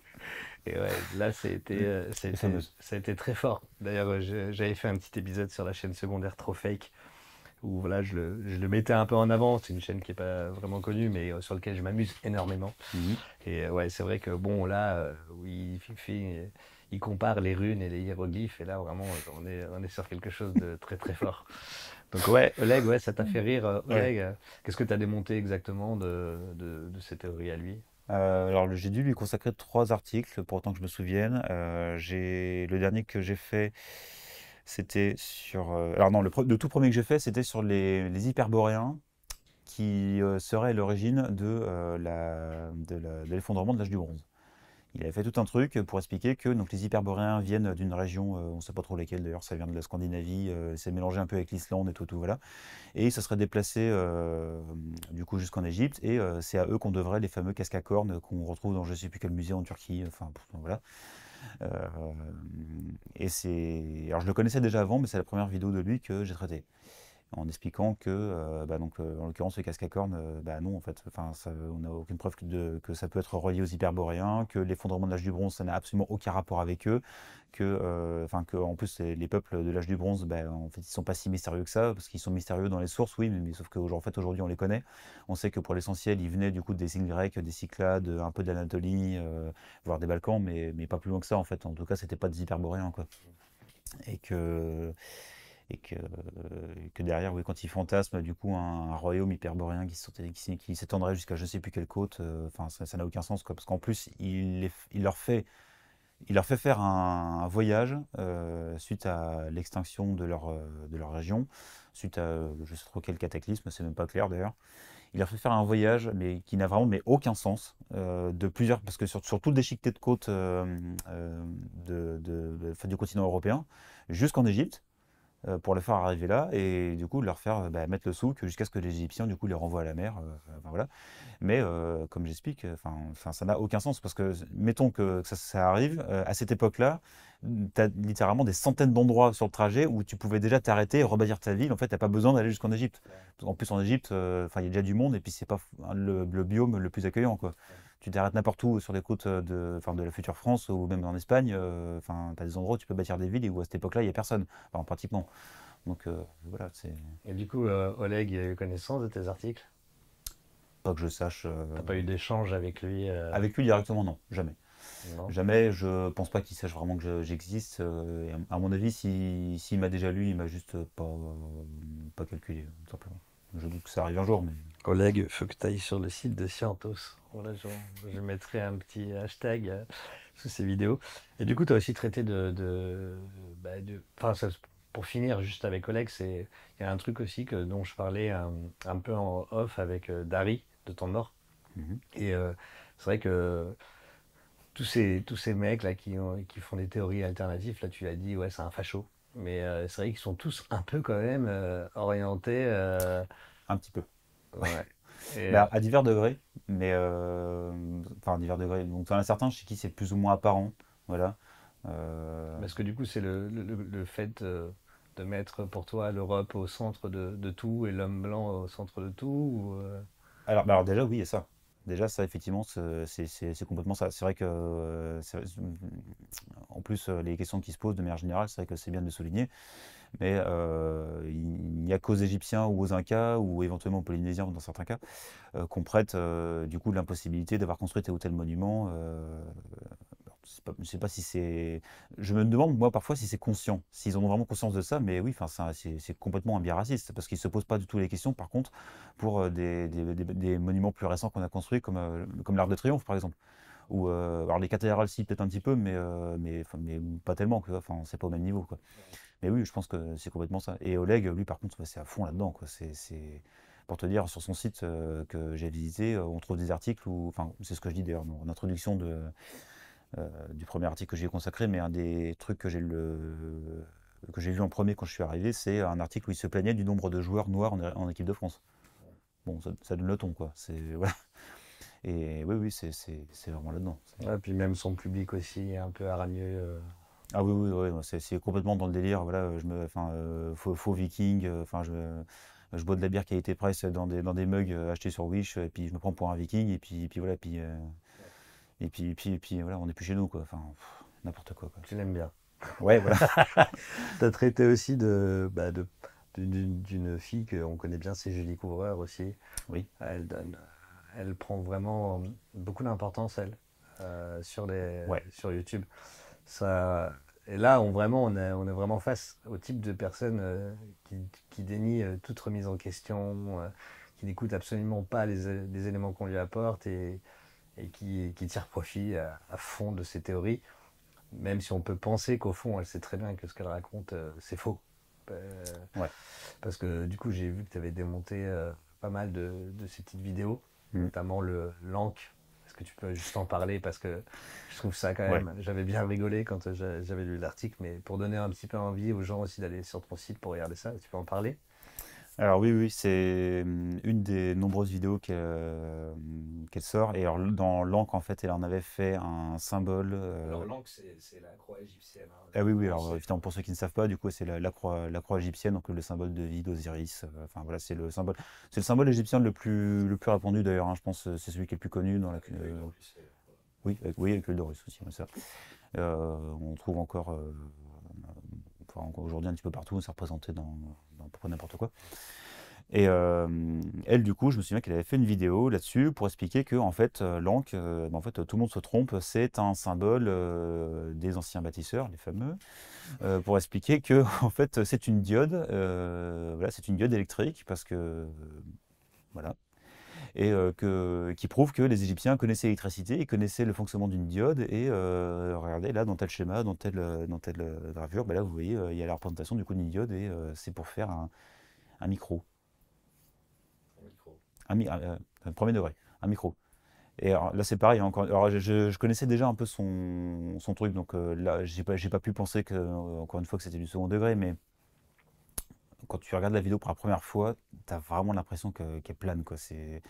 Et là, c'était, euh, ça a été très fort. D'ailleurs, j'avais fait un petit épisode sur la chaîne secondaire Trop Fake, où voilà, je, le, mettais un peu en avant. C'est une chaîne qui n'est pas vraiment connue, mais euh, sur laquelle je m'amuse énormément. Mhm. Et euh, ouais, c'est vrai que bon, là, il, compare les runes et les hiéroglyphes, et là, vraiment, on est, sur quelque chose de très très fort. Donc ouais, Oleg, ouais, ça t'a fait rire. Oleg, qu'est-ce que tu as démonté exactement de, de ces théories à lui euh, alors j'ai dû lui consacrer trois articles, pour autant que je me souvienne. Euh, le dernier que j'ai fait, c'était sur... Euh, alors non, le, tout premier que j'ai fait, c'était sur les, les, hyperboréens qui seraient l'origine de l'effondrement de l'âge du bronze il avait fait tout un truc pour expliquer que donc, les hyperboréens viennent d'une région, euh, on ne sait pas trop laquelle d'ailleurs, ça vient de la Scandinavie, euh, c'est mélangé un peu avec l'Islande et tout, tout, voilà. Et ils se seraient déplacés euh, du coup jusqu'en Égypte et c'est à eux qu'on devrait les fameux casques à cornes qu'on retrouve dans je ne sais plus quel musée en Turquie, enfin voilà. et c'est. Alors je le connaissais déjà avant, mais c'est la première vidéo de lui que j'ai traitée en expliquant que, euh, bah, donc, euh, en l'occurrence, le casque à cornes, euh, bah non, en fait, on n'a aucune preuve que, que, ça peut être relié aux hyperboréens, que l'effondrement de l'âge du bronze, ça n'a absolument aucun rapport avec eux, que, enfin, que en plus, les, peuples de l'âge du bronze, bah, en fait, ils sont pas si mystérieux que ça, parce qu'ils sont mystérieux dans les sources, oui, mais, sauf qu'aujourd'hui, en fait, aujourd'hui, on les connaît. On sait que pour l'essentiel, ils venaient du coup des signes des Cyclades, un peu d'Anatolie voire des Balkans, mais, pas plus loin que ça, en fait. En tout cas, c'était pas des hyperboréens, quoi. Et que et que, euh, que derrière, oui, quand ils fantasment du coup un, royaume hyperboréen qui, s'étendrait jusqu'à je ne sais plus quelle côte, euh, enfin ça n'a aucun sens quoi, parce qu'en plus il, il, leur fait il leur fait faire un, voyage euh, suite à l'extinction de leur, de leur région, suite à je sais trop quel cataclysme, c'est même pas clair d'ailleurs. Il leur fait faire un voyage, mais qui n'a vraiment mais aucun sens, de plusieurs, parce que sur, sur tout le déchiqueté de côte de, du continent européen, jusqu'en Égypte, euh, pour les faire arriver là et du coup leur faire euh, bah, mettre le souk jusqu'à ce que les Égyptiens du coup les renvoient à la mer. Euh, Mais comme j'explique, ça n'a aucun sens parce que mettons que, ça, arrive à cette époque-là, tu as littéralement des centaines d'endroits sur le trajet où tu pouvais déjà t'arrêter et rebâtir ta ville. En fait, tu n'as pas besoin d'aller jusqu'en Égypte. En plus, en Égypte, euh, enfin il y a déjà du monde et puis c'est pas hein, le, biome le plus accueillant. Tu t'arrêtes n'importe où sur les côtes euh, de, de la future France ou même en Espagne. Euh, enfin, tu as des endroits où tu peux bâtir des villes et où à cette époque-là, il n'y a personne. pratiquement. Donc voilà, c'est. Et du coup, Oleg, il a eu connaissance de tes articles Pas que je sache. Tu T'as pas eu d'échange avec lui Avec lui directement, non, jamais. Jamais, je pense pas qu'il sache vraiment que j'existe. Euh, à mon avis, s'il m'a déjà lu, il m'a juste pas, pas calculé, tout simplement. Je doute que ça arrive un jour, mais... Collègue, il faut que tu ailles sur le site de Scientos. Voilà, je, mettrai un petit hashtag euh, sous ces vidéos. Et du coup, tu as aussi traité de... de, bah, pour finir, juste avec collègue, il y a un truc aussi que, dont je parlais un, peu en off avec euh, Dari de ton Mort. Mhm. Et c'est vrai que tous ces, tous ces mecs là qui, qui font des théories alternatives, là tu l'as dit, ouais, c'est un facho. Mais euh, c'est vrai qu'ils sont tous un peu quand même euh, orientés. Euh, un petit peu. Bah, à divers degrés, mais enfin divers degrés. Donc, en a certains chez qui c'est plus ou moins apparent, voilà. Parce que du coup, c'est le, le, fait de mettre pour toi l'Europe au centre de, de tout et l'homme blanc au centre de tout. Alors, bah, alors déjà oui, il y a ça. Déjà, ça, effectivement, c'est complètement ça. C'est vrai que, euh, hum, en plus, euh, les questions qui se posent de manière générale, c'est vrai que c'est bien de le souligner. Mais euh, il n'y a qu'aux Égyptiens ou aux Incas, ou éventuellement aux Polynésiens dans certains cas, qu'on prête du coup de l'impossibilité d'avoir construit tel ou tel monument je ne sais pas si c'est. Je me demande, moi, parfois, si c'est conscient, s'ils en ont vraiment conscience de ça, mais oui, c'est complètement un biais raciste, parce qu'ils ne se posent pas du tout les questions, par contre, pour euh, des, monuments plus récents qu'on a construits, comme, euh, comme l'Arc de Triomphe, par exemple. Ou, euh, alors, les cathédrales, si, peut-être un petit peu, mais, mais, mais pas tellement, enfin, c'est pas au même niveau. Mais oui, je pense que c'est complètement ça. Et Oleg, lui, par contre, c'est à fond là-dedans. C'est pour te dire, sur son site que j'ai visité, on trouve des articles où, enfin, c'est ce que je dis d'ailleurs en introduction de euh, du premier article que j'ai consacré, mais un des trucs que j'ai le que j'ai vu en premier quand je suis arrivé, c'est un article où il se plaignait du nombre de joueurs noirs en, équipe de France. Bon, ça, donne le ton, quoi. C'est Et oui, oui, c'est vraiment là-dedans. Et puis même son public aussi un peu hargneux. Euh. Ah oui, oui, oui, c'est complètement dans le délire. Voilà, je me, enfin, euh, faux, viking. Enfin, je, bois de la bière qualité presse dans des dans des mugs achetés sur Wish, et puis je me prends pour un viking, et puis, puis voilà, puis et puis, puis, puis voilà, on n'est plus chez nous, quoi. Enfin, n'importe quoi, quoi. Tu l'aimes bien. Ouais, voilà. tu as traité aussi de, bah, d'une fille qu'on connaît bien, c'est Julie Couvreur aussi. Oui. Elle donne, elle prend vraiment euh, beaucoup d'importance elle euh, sur les, sur YouTube. Ça, et là, on vraiment, on est, on est vraiment face au type de personne euh, qui, qui, dénie toute remise en question, qui n'écoute absolument pas les, les éléments qu'on lui apporte et et qui, qui tire profit à, fond de ses théories, même si on peut penser qu'au fond, elle sait très bien que ce qu'elle raconte, euh, c'est faux. Euh, parce que du coup, j'ai vu que tu avais démonté euh, pas mal de, ces petites vidéos, mm. notamment le Lank. Est-ce que tu peux juste en parler Parce que je trouve ça quand même. J'avais bien rigolé quand j'avais lu l'article, mais pour donner un petit peu envie aux gens aussi d'aller sur ton site pour regarder ça, tu peux en parler alors oui, oui, c'est mmh, une des nombreuses vidéos mmh, qu'elle sort. Et alors, dans l'encre en fait, elle en avait fait un symbole. Euh, alors, l'anque, c'est la croix égyptienne. Hein, ah oui, oui, alors évidemment, pour ceux qui ne savent pas, du coup, c'est la, croix, la croix égyptienne, donc le symbole de vie d'Osiris. Euh, enfin voilà, c'est le symbole, c'est le symbole égyptien le plus, le plus répandu d'ailleurs, hein, je pense, euh, c'est celui qui est le plus connu dans la, oui, avec, oui, avec le Dorus aussi, ça. on trouve encore, aujourd'hui un petit peu partout, s'est représenté dans, pourquoi n'importe quoi. Et euh, elle, du coup, je me souviens qu'elle avait fait une vidéo là-dessus pour expliquer que, en fait, euh, l'encre, euh, ben, en fait, tout le monde se trompe, c'est un symbole des anciens bâtisseurs, les fameux, pour expliquer que, en fait, c'est une diode, voilà, c'est une diode électrique parce que, voilà, et euh, que, qui prouve que les Égyptiens connaissaient l'électricité, et connaissaient le fonctionnement d'une diode, et euh, regardez, là, dans tel schéma, dans telle, euh, dans telle gravure, ben là, vous voyez, il y a la représentation du coup d'une diode, et c'est pour faire un, micro. Un, micro un, premier degré, un micro. Et là, c'est pareil. Hein, encore, alors, je, connaissais déjà un peu son, son truc, donc là, j'ai pas, pas pu penser que, encore une fois, que c'était du second degré, mais quand tu regardes la vidéo pour la première fois, tu as vraiment l'impression qu'elle plane. Quoi. C'est...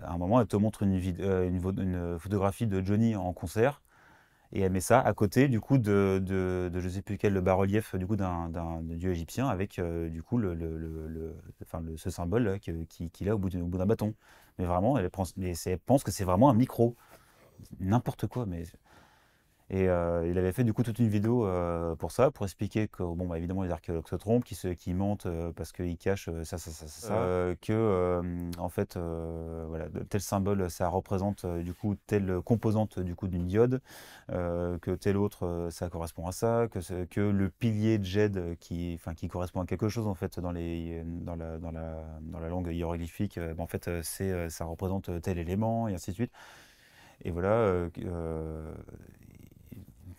À un moment, elle te montre une, euh, une, photographie de Johnny en concert et elle met ça à côté du coup de, de, de je sais plus quel le bas-relief du coup d'un dieu égyptien avec euh, du coup le, ce symbole qu'il qui, a au bout d'un bâton. Mais vraiment, elle, pense, elle pense que c'est vraiment un micro. N'importe quoi, mais et euh, il avait fait du coup toute une vidéo euh, pour ça, pour expliquer que, bon, bah, évidemment, les archéologues se trompent, qu'ils mentent euh, parce qu'ils cachent ça, ça, ça, ça, que, en fait, voilà, tel symbole, ça représente du coup telle composante du coup d'une diode, que tel autre, ça correspond à ça, que, que le pilier de Jed qui, qui correspond à quelque chose, en fait, dans, les, dans, la, dans, la, dans la langue hiéroglyphique, bah, en fait, ça représente tel élément, et ainsi de suite. Et voilà,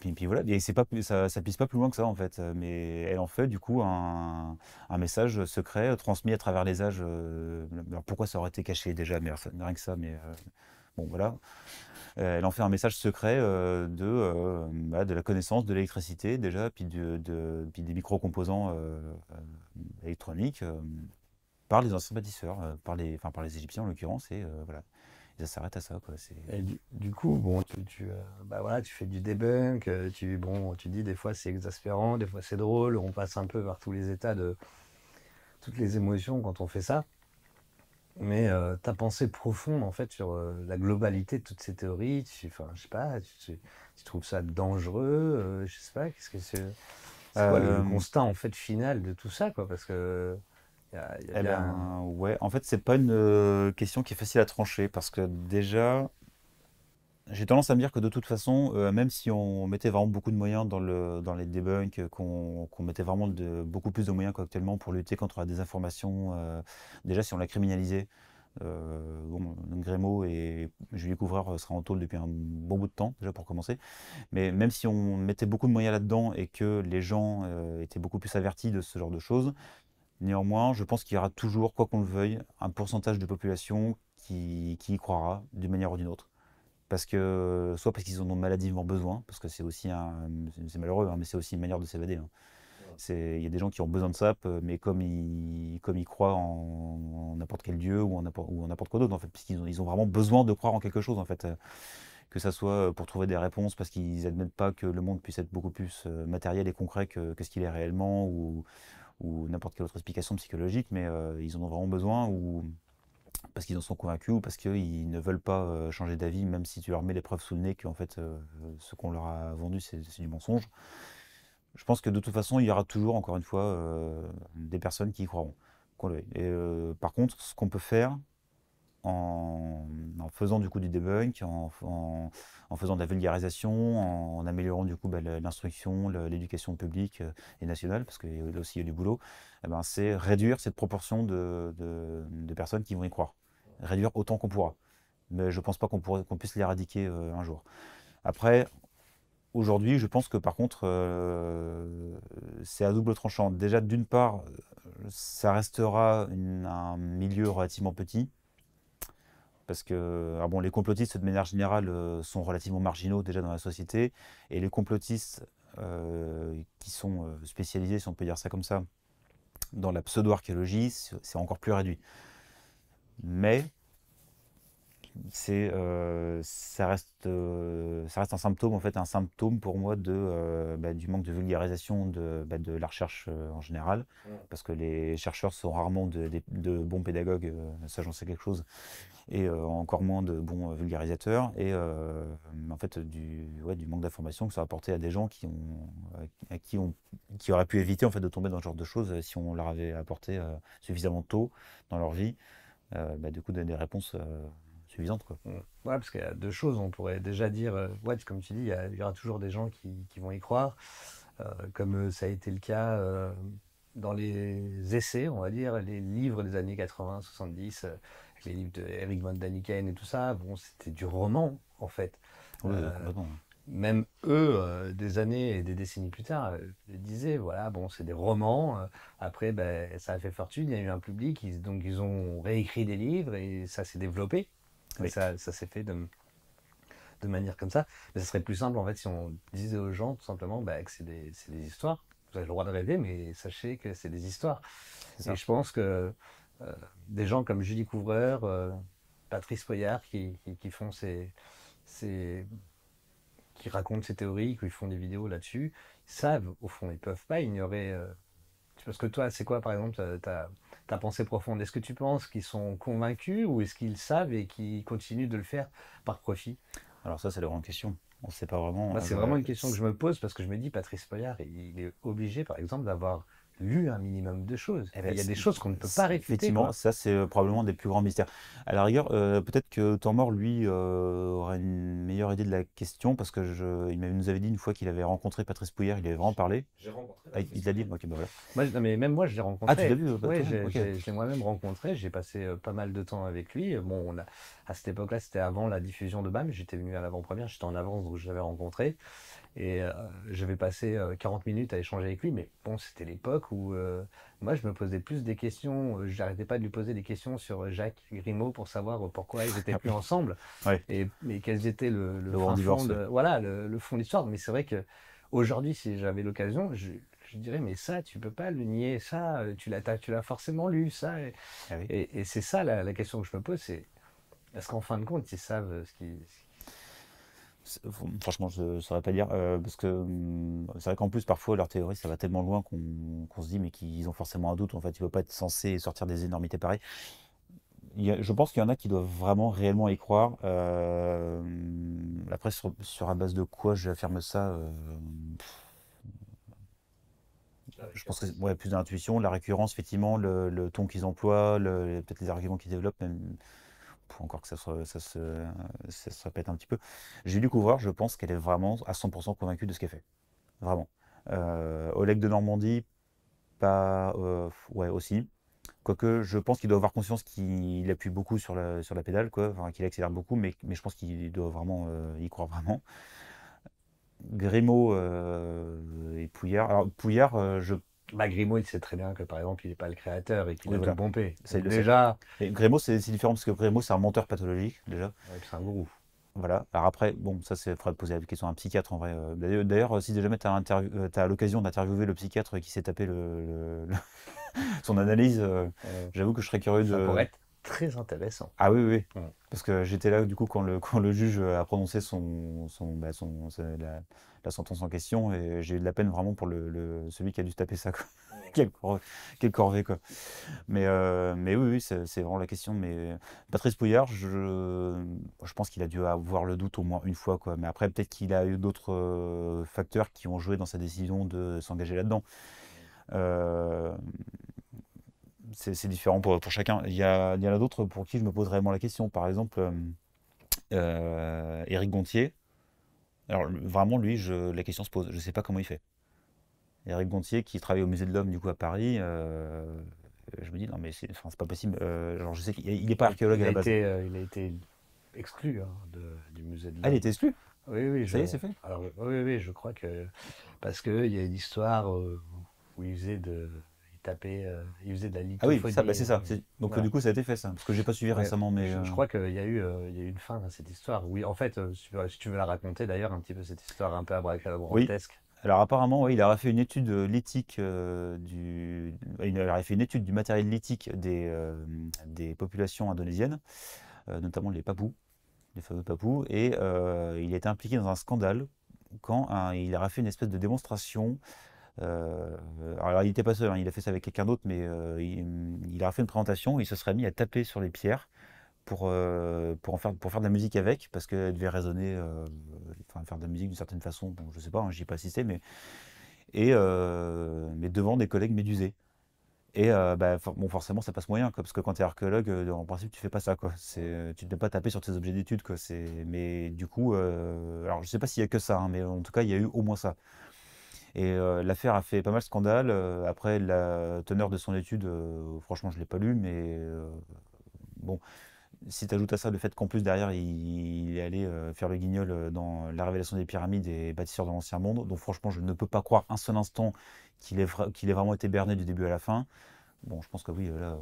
et puis voilà, c'est pas, ça, ça pisse pas plus loin que ça en fait, euh, mais elle en fait du coup un, message secret euh, transmis à travers les âges. Euh, alors pourquoi ça aurait été caché déjà, mais rien que ça, mais bon voilà. elle en fait un message secret de, bah, de la connaissance de l'électricité déjà, puis, de, des micro-composants électroniques par les anciens bâtisseurs, par les, par les Égyptiens en l'occurrence, et voilà ça s'arrête à ça. Quoi. du, coup, bon, tu, euh, bah voilà, tu fais du debunk, euh, tu, bon, tu dis des fois c'est exaspérant, des fois c'est drôle, on passe un peu par tous les états de toutes les émotions quand on fait ça. Mais euh, ta pensée profonde, en fait, sur la globalité de toutes ces théories, tu, enfin, je sais pas, tu, trouves ça dangereux, je sais pas, qu'est-ce que c'est le constat, en fait, final de tout ça, quoi, parce que... Eh ben, ouais. En fait, c'est pas une euh, question qui est facile à trancher parce que déjà, j'ai tendance à me dire que de toute façon, euh, même si on mettait vraiment beaucoup de moyens dans, le, dans les debunks, euh, qu'on mettait vraiment de, beaucoup plus de moyens qu'actuellement pour lutter contre la désinformation, déjà si on la criminalisait, Grémo et Julie Couvreur sera en taule depuis un bon bout de temps, déjà pour commencer. Mais même si on mettait beaucoup de moyens là-dedans et que les gens étaient beaucoup plus avertis de ce genre de choses, Néanmoins, je pense qu'il y aura toujours, quoi qu'on le veuille, un pourcentage de population qui, y croira d'une manière ou d'une autre. Parce que, soit parce qu'ils en ont maladivement besoin, parce que c'est aussi un. C'est malheureux, hein, mais c'est aussi une manière de s'évader. Hein. Il y a des gens qui ont besoin de ça, euh, mais comme ils, croient en n'importe quel dieu ou en n'importe quoi d'autre, en fait, puisqu'ils ont, vraiment besoin de croire en quelque chose, en fait. Euh, que ça soit euh, pour trouver des réponses, parce qu'ils n'admettent pas que le monde puisse être beaucoup plus matériel et concret que, que ce qu'il est réellement, ou, ou n'importe quelle autre explication psychologique, mais euh, ils en ont vraiment besoin ou parce qu'ils en sont convaincus ou parce qu'ils ne veulent pas euh, changer d'avis, même si tu leur mets les preuves sous le nez que en fait, euh, ce qu'on leur a vendu, c'est du mensonge. Je pense que de toute façon, il y aura toujours, encore une fois, des personnes qui y croiront. par contre, ce qu'on peut faire, en, faisant du coup du en, faisant de la vulgarisation, en, améliorant du coup bah, l'instruction, l'éducation publique euh, et nationale, parce que aussi il y a du boulot, eh ben, c'est réduire cette proportion de, personnes qui vont y croire. Réduire autant qu'on pourra. Mais je ne pense pas qu'on puisse l'éradiquer euh, un jour. Après, aujourd'hui, je pense que par contre, euh, c'est à double tranchant. Déjà, d'une part, ça restera un milieu relativement petit parce que bon, les complotistes, de manière générale, euh, sont relativement marginaux déjà dans la société, et les complotistes euh, qui sont euh, spécialisés, si on peut dire ça comme ça, dans la pseudo-archéologie, c'est encore plus réduit. Mais c'est euh, ça reste euh, ça reste un symptôme en fait un symptôme pour moi de euh, bah, du manque de vulgarisation de, bah, la recherche en général mm. parce que les chercheurs sont rarement de, bons pédagogues ça j'en sais quelque chose et encore moins de bons vulgarisateurs et en fait du du manque d'information que ça a à des gens qui ont à qui ont qui auraient pu éviter en fait de tomber dans ce genre de choses si on leur avait apporté suffisamment tôt dans leur vie bah, du coup donner des réponses suffisante. Quoi. Mm. Ouais, parce qu'il y a deux choses. On pourrait déjà dire, euh, ouais, comme tu dis, il y, aura toujours des gens qui, qui vont y croire, euh, comme euh, ça a été le cas dans les essais, on va dire, les livres des années 80, 70, les livres d'Eric Van Daniken et tout ça. Bon, c'était du roman, en fait. même eux, des années et des décennies plus tard, disaient voilà, bon, c'est des romans. après, ben, ça a fait fortune, il y a eu un public, donc ils ont réécrit des livres et ça s'est développé. Ça, s'est fait de, de, manière comme ça. Mais ça serait plus simple, en fait, si on disait aux gens, tout simplement, bah, que c'est des, des, histoires. Vous avez le droit de rêver, mais sachez que c'est des histoires. Et je pense que euh, des gens comme Julie Couvreur, euh, Patrice Poyard, qui, qui, font ces, ces, qui racontent ces théories, qui font des vidéos là-dessus, savent, au fond, ils peuvent pas ignorer. Euh, parce que toi, c'est quoi, par exemple, tu as, ta pensée profonde Est-ce que tu penses qu'ils sont convaincus ou est-ce qu'ils savent et qu'ils continuent de le faire par profit Alors ça, c'est la grande question. On sait pas vraiment. c'est vraiment une question que je me pose parce que je me dis, Patrice Poyard, il est obligé, par exemple, d'avoir lu un minimum de choses. Eh ben, eh il y a des choses qu'on ne peut pas réfuter. Effectivement, ça c'est euh, probablement des plus grands mystères. À la rigueur, euh, peut-être que mort, lui, euh, aurait une meilleure idée de la question, parce que il nous avait dit une fois qu'il avait rencontré Patrice Pouillère, il avait vraiment parlé. J'ai rencontré. Ah, il l'a dit ok, bah voilà. moi, même moi, je l'ai rencontré. Ah, tu l'as vu Oui, je moi-même rencontré, j'ai passé pas mal de temps avec lui. Bon, on a, à cette époque-là, c'était avant la diffusion de BAM, j'étais venu à l'avant-première, j'étais en avance, donc je l'avais rencontré. Et euh, je vais passer 40 euh, minutes à échanger avec lui, mais bon, c'était l'époque où euh, moi je me posais plus des questions, Je n'arrêtais pas de lui poser des questions sur Jacques Grimaud pour savoir pourquoi ils n'étaient ah plus ensemble et, mais quels étaient le, le, fond de, voilà, le, fond de l'histoire. Mais c'est vrai que aujourd'hui, si j'avais l'occasion, je, dirais mais ça, tu peux pas le nier, ça, tu l'as, tu l'as forcément lu, ça. Ah et, c'est ça la, la, question que je me pose, c'est est-ce qu'en fin de compte, ils savent ce qu'ils Franchement, je ne saurais pas dire, euh, parce que hum, c'est vrai qu'en plus, parfois, leur théorie, ça va tellement loin qu'on se dit, mais qu'ils ont forcément un doute. En fait, ils ne peuvent pas être censés sortir des énormités pareilles. je pense qu'il y en a qui doivent vraiment, réellement y croire. Euh, après, sur, la base de quoi je affirme ça euh, je pense que a plus d'intuition, la récurrence, effectivement, le, ton qu'ils emploient, peut-être les arguments qu'ils développent, même encore que ça se, répète un petit peu. j'ai dû couvrir je pense qu'elle est vraiment à 100% convaincue de ce qu'elle fait. Vraiment. Euh, Oleg de Normandie, pas. Euh, ouais, aussi. Quoique, je pense qu'il doit avoir conscience qu'il appuie beaucoup sur la, sur la pédale, quoi. qu'il accélère beaucoup, mais, mais je pense qu'il doit vraiment euh, y croire vraiment. Grimaud et Pouillard. Alors, Pouillard, je bah, il sait très bien que par exemple, il n'est pas le créateur et qu'il est le pomper. déjà. Grimaud, c'est différent parce que Grimaud, c'est un menteur pathologique déjà. c'est un gourou. Voilà. Alors après, bon, ça, c'est faudrait poser la question à un psychiatre en vrai. Euh, d'ailleurs, euh, si déjà, tu as, l'occasion d'interviewer le psychiatre qui s'est tapé le, son analyse, euh, j'avoue que je serais curieux de très intéressant. Ah oui, oui. Parce que j'étais là, du coup, quand le, quand le juge a prononcé son, son, bah, la, sentence en question, et j'ai eu de la peine vraiment pour le, celui qui a dû taper ça. Quoi. quelle, corvée, quoi. Mais, euh, mais oui, c'est vraiment la question. Mais Patrice Pouillard, je, je pense qu'il a dû avoir le doute au moins une fois, quoi. Mais après, peut-être qu'il a eu d'autres euh, facteurs qui ont joué dans sa décision de s'engager là-dedans. Euh, c'est différent pour, chacun. Il y, a, en a d'autres pour qui je me pose vraiment la question. Par exemple, Eric euh, euh, Gontier. Alors, vraiment, lui, je, la question se pose. Je ne sais pas comment il fait. Eric Gontier, qui travaille au Musée de l'Homme, du coup, à Paris, euh, je me dis, non, mais c'est pas possible. je sais qu'il n'est pas archéologue il à la base. Été, il a été exclu hein, du Musée de l'Homme. Ah, il a été exclu Oui, oui. c'est fait oui, oui, je crois que... Parce qu'il y a une histoire où il faisait de tapait, euh, il faisait de la lithophobie. Ah oui, ça, bah, c'est ça. Donc du coup, ça a été fait ça, parce que j'ai pas suivi récemment, mais euh, je, crois qu'il y a eu, euh, une fin à cette histoire. Oui, en fait, si tu veux la raconter d'ailleurs un petit peu cette histoire un peu abracadabrantesque. Oui. Alors apparemment, il aurait fait une étude lithique du, il a fait une étude du matériel lithique des des populations indonésiennes, notamment les papous, les fameux papous, et il était impliqué dans un scandale quand hein, il aurait fait une espèce de démonstration euh, alors, il n'était pas seul, hein, il a fait ça avec quelqu'un d'autre, mais euh, mm, il, a fait une présentation, il se serait mis à taper sur les pierres pour, euh, pour, en faire, pour faire de la musique avec, parce qu'elle devait résonner, enfin, faire de la musique d'une certaine façon, je ne sais pas, hein, j'y ai pas assisté, mais, et, mais devant des collègues médusés. Et bah, bon, forcément, ça passe moyen, parce que quand tu es archéologue, en principe, tu fais pas ça. Quoi. Tu ne peux pas taper sur tes objets d'études. Mais du coup, alors je ne sais pas s'il y a que ça, hein, mais en tout cas, il y a eu au moins ça. Et euh, l'affaire a fait pas mal scandale. Euh, après, la teneur de son étude, euh, franchement, je ne l'ai pas lu, mais bon, si tu ajoutes à ça le fait qu'en plus, derrière, il, est allé faire le guignol dans la révélation des pyramides et bâtisseurs de l'ancien monde, donc franchement, je ne peux pas croire un seul instant qu'il ait, vraiment été berné du début à la fin. Bon, je pense que oui, là. Euh,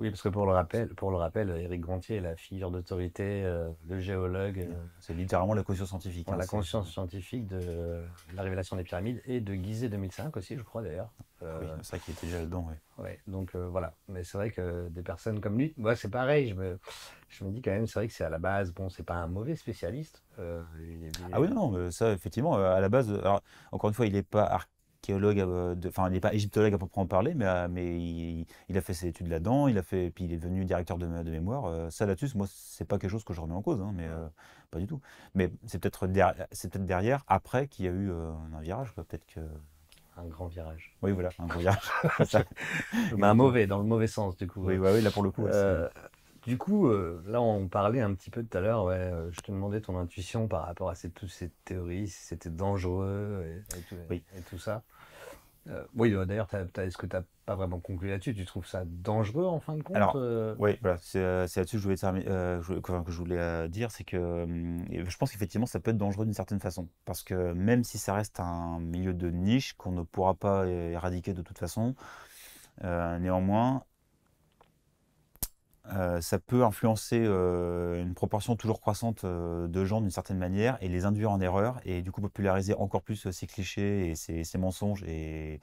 oui, parce que pour le rappel, pour le rappel, Eric Grantier est la figure d'autorité, euh, le géologue. Euh, c'est littéralement la hein, conscience scientifique. la conscience scientifique de la révélation des pyramides et de Gizeh 2005 aussi, je crois d'ailleurs. oui, c'est vrai qu'il était déjà dedans, oui. Ouais, donc voilà. Mais c'est vrai que des personnes comme lui, moi c'est pareil, je me, je me dis quand même, c'est vrai que c'est à la base, bon, c'est pas un mauvais spécialiste. Ah oui, non, mais ça, effectivement, à la base, encore une fois, il n'est pas arc archéologue, euh, enfin, il n'est pas égyptologue à proprement parler, mais, euh, mais il, a fait ses études là-dedans, il a fait, puis il est devenu directeur de, mémoire. Euh, ça là-dessus, moi, c'est pas quelque chose que je remets en cause, hein, mais pas du tout. Mais c'est peut-être derrière, derrière, après, qu'il y a eu un virage, peut-être que. Un grand virage. Oui, voilà, un grand virage. Mais bah, un mauvais, dans le mauvais sens, du coup. Oui, hein. bah oui là, pour le coup. aussi. Du coup, euh, là, on parlait un petit peu tout à l'heure. Euh, je te demandais ton intuition par rapport à ces, toutes ces théories, si c'était dangereux et, tout, ça. Euh, oui, bah, d'ailleurs, est-ce que tu n'as pas vraiment conclu là-dessus Tu trouves ça dangereux en fin de compte Oui, voilà, c'est là-dessus que je voulais, je voulais dire. C'est que hum, je pense qu'effectivement, ça peut être dangereux d'une certaine façon. Parce que même si ça reste un milieu de niche qu'on ne pourra pas éradiquer de toute façon, néanmoins, euh, ça peut influencer euh, une proportion toujours croissante euh, de gens d'une certaine manière et les induire en erreur et du coup populariser encore plus ces clichés et ces, mensonges et,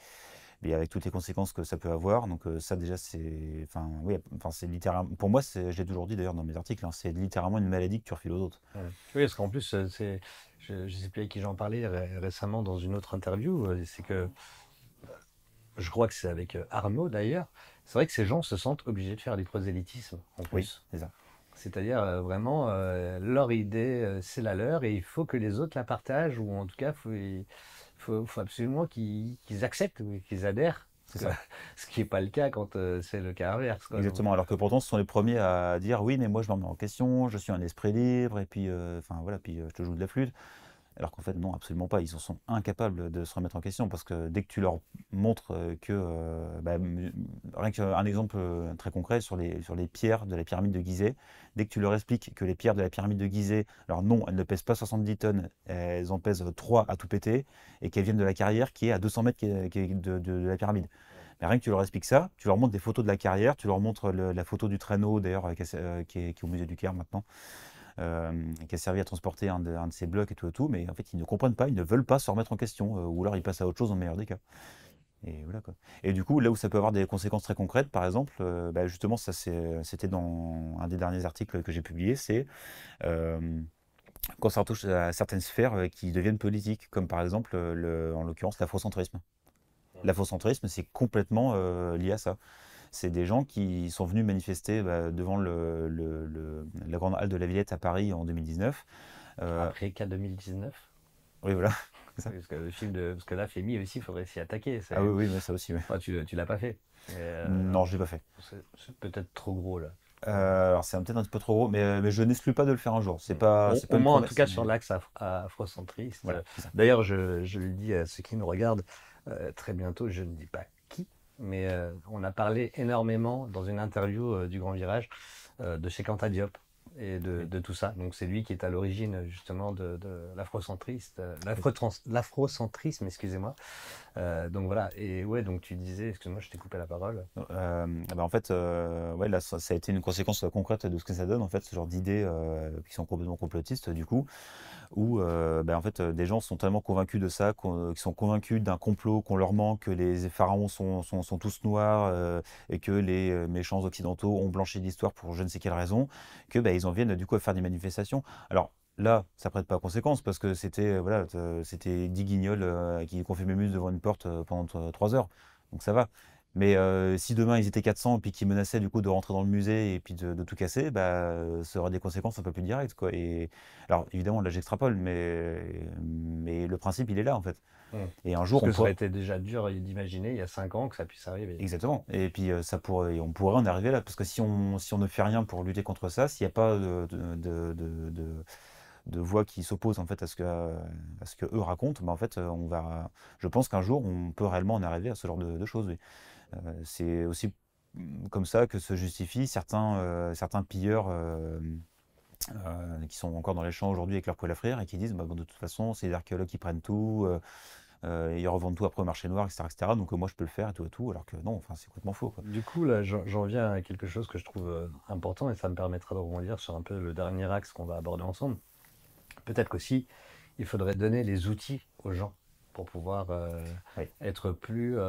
avec toutes les conséquences que ça peut avoir. Donc ça déjà c'est, enfin oui, enfin c'est littéralement, pour moi je l'ai toujours dit d'ailleurs dans mes articles, hein, c'est littéralement une maladie que tu refiles aux autres. Oui, parce qu'en plus c'est, je, ne sais plus avec qui j'en parlais récemment dans une autre interview, c'est que je crois que c'est avec Arnaud d'ailleurs c'est vrai que ces gens se sentent obligés de faire du prosélytisme en plus. C'est-à-dire euh, vraiment euh, leur idée, euh, c'est la leur et il faut que les autres la partagent ou en tout cas, il faut, absolument qu'ils acceptent ou qu'ils adhèrent. Ce qui n'est pas le cas quand c'est le cas inverse. Exactement, alors que pourtant ce sont les premiers à dire oui, mais moi je m'en mets en question, je suis un esprit libre, et puis, enfin voilà, puis je te joue de la flûte. Alors qu'en fait, non, absolument pas. Ils en sont incapables de se remettre en question parce que dès que tu leur montres euh, que. Euh, bah, rien exemple euh, très concret sur les, sur les pierres de la pyramide de Gizeh, dès que tu leur expliques que les pierres de la pyramide de Gizeh, alors non, elles ne pèsent pas 70 tonnes, elles en pèsent 3 à tout péter et qu'elles viennent de la carrière qui est à 200 mètres de, la pyramide. Mais rien que tu leur expliques ça, tu leur montres des photos de la carrière, tu leur montres la photo du traîneau d'ailleurs qui, qui, est au musée du Caire maintenant, euh, qui a servi à transporter un de, ces blocs et tout et tout, mais en fait ils ne comprennent pas, ils ne veulent pas se remettre en question, euh, ou alors ils passent à autre chose dans le meilleur des cas. Et, voilà, quoi. et du coup, là où ça peut avoir des conséquences très concrètes, par exemple, euh, bah, justement, ça c'était dans un des derniers articles que j'ai publié, c'est quand ça retouche à certaines sphères qui deviennent politiques, comme par exemple, en l'occurrence, l'afrocentrisme. L'afrocentrisme, c'est complètement lié à ça c'est des gens qui sont venus manifester bah, devant le, la grande halle de la Villette à Paris en 2019. Euh, Après qu'à 2019 Oui, voilà. Parce, que le film de, parce que là, Fémie aussi, il faudrait s'y attaquer. Ah oui, oui, mais ça aussi. tu l'as pas fait. Euh, non, je ne l'ai pas fait. C'est peut-être trop gros, là. Euh, alors c'est peut-être un petit peu trop gros, mais, je n'exclus pas de le faire un jour. C'est pas, au moins en tout cas sur l'axe afrocentriste. D'ailleurs, je, le dis à ceux qui nous regardent, très bientôt, je ne dis pas mais euh, on a parlé énormément dans une interview euh, du Grand Virage euh, de chez Quentin et de, tout ça. Donc c'est lui qui est à l'origine justement de, de l'afrocentriste, l'afrocentrisme, excusez-moi. donc voilà. Et ouais, donc tu disais, excuse-moi, je t'ai coupé la parole. Eh ben, en fait, ouais, ça, ça, a été une conséquence concrète de ce que ça donne en fait, ce genre d'idées qui sont complètement complotistes du coup où euh, ben, en fait, euh, des gens sont tellement convaincus de ça, euh, qu'ils sont convaincus d'un complot qu'on leur manque, que les pharaons sont, tous noirs et que les méchants occidentaux ont blanchi l'histoire pour je ne sais quelle raison, que ben, ils en viennent du coup à faire des manifestations. Alors, Là, ça prête pas à conséquence parce que c'était voilà, c'était 10 guignols qui confirmaient mus devant une porte pendant trois heures. Donc ça va. Mais euh, si demain ils étaient 400 et puis qu'ils menaçaient du coup de rentrer dans le musée et puis de, tout casser, bah, ça aurait des conséquences un peu plus directes. Quoi. Et, alors évidemment, là j'extrapole, mais, mais le principe il est là en fait. Mmh. Et un jour. Parce que ça aurait été déjà dur d'imaginer il y a 5 ans que ça puisse arriver. Exactement. Et puis euh, ça pourrait, on pourrait en arriver là. Parce que si on, si on ne fait rien pour lutter contre ça, s'il n'y a pas de, de, de voix qui s'opposent en fait à ce que à ce que eux racontent, bah, en fait euh, on va, je pense qu'un jour on peut réellement en arriver à ce genre de, choses. Euh, c'est aussi mm, comme ça que se justifient certains, euh, certains pilleurs euh, qui sont encore dans les champs aujourd'hui avec leur poêle à frire et qui disent bah, de toute façon, c'est les archéologues qui prennent tout. Euh, ils revendent tout après au marché noir, etc. etc. donc moi, je peux le faire et tout et tout, alors que non, c'est complètement faux. Du coup, là, j'en viens à quelque chose que je trouve important et ça me permettra de rebondir sur un peu le dernier axe qu'on va aborder ensemble. Peut-être qu'aussi, il faudrait donner les outils aux gens pour pouvoir être plus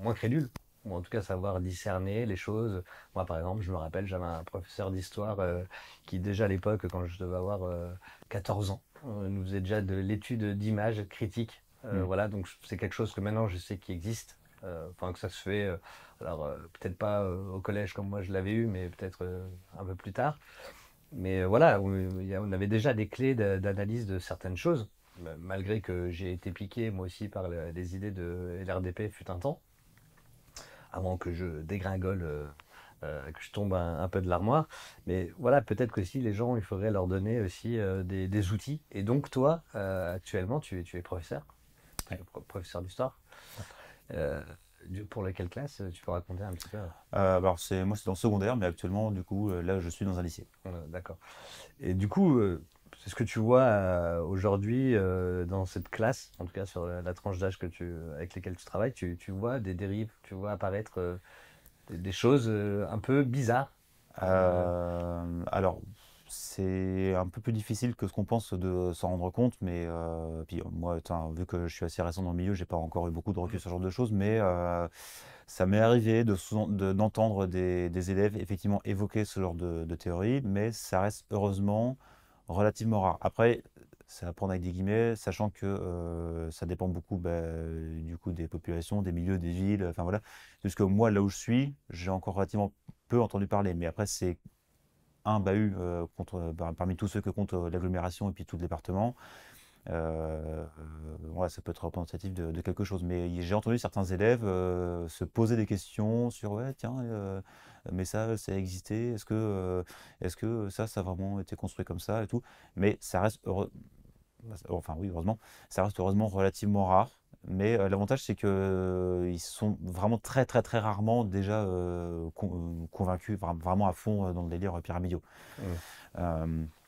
moins crédule, ou en tout cas savoir discerner les choses. Moi, par exemple, je me rappelle, j'avais un professeur d'histoire euh, qui, déjà à l'époque, quand je devais avoir 14 euh, ans, euh, nous faisait déjà de l'étude d'images critiques. Mm. Voilà, donc c'est quelque chose que maintenant je sais qui existe, enfin que ça se fait, alors peut-être pas au collège comme moi je l'avais eu, mais peut-être un peu plus tard. Mais voilà, on, avait déjà des clés d'analyse de certaines choses, bah, malgré que j'ai été piqué moi aussi par les idées de l'RDP fut un temps avant que je dégringole, euh, euh, que je tombe un, peu de l'armoire. Mais voilà, peut-être que si les gens, il faudrait leur donner aussi euh, des, outils. Et donc toi, actuellement, tu es, professeur, professeur d'histoire. pour laquelle classe Tu peux raconter un petit peu Alors, c'est, moi, c'est dans le secondaire, mais actuellement, du coup, là, je suis dans un lycée. D'accord. Et du coup, c'est ce que tu vois euh, aujourd'hui euh, dans cette classe, en tout cas sur la, tranche d'âge que avec lesquels tu travailles, tu, tu, vois des dérives, tu vois apparaître euh, des, choses un peu bizarres. alors, c'est un peu plus difficile que ce qu'on pense de s'en rendre compte, mais puis moi, vu que je suis assez récent dans le milieu, j'ai pas encore eu beaucoup de recul mm. sur ce genre de choses, mais ça m'est arrivé d'entendre de, des, des, élèves effectivement évoquer ce genre de théorie, mais ça reste heureusement relativement rare. Après, ça à prendre avec des guillemets, sachant que euh, ça dépend beaucoup bah, du coup des populations, des milieux, des villes, enfin voilà. Parce que moi, là où je suis, j'ai encore relativement peu entendu parler, mais après, c'est un bahut euh, bah, parmi tous ceux que compte euh, l'agglomération et puis tout le département. Euh, ça peut être représentatif de, de quelque chose, mais j'ai entendu certains élèves se poser des questions sur ouais, tiens, euh, mais ça, ça a existé, est-ce que, euh, est-ce que ça, ça a vraiment été construit comme ça et tout. Mais ça reste, enfin oui, heureusement, ça reste heureusement relativement rare. Mais euh, l'avantage, c'est qu'ils sont vraiment très, très, très rarement déjà convaincus vraiment à fond dans le délire pyramidaux.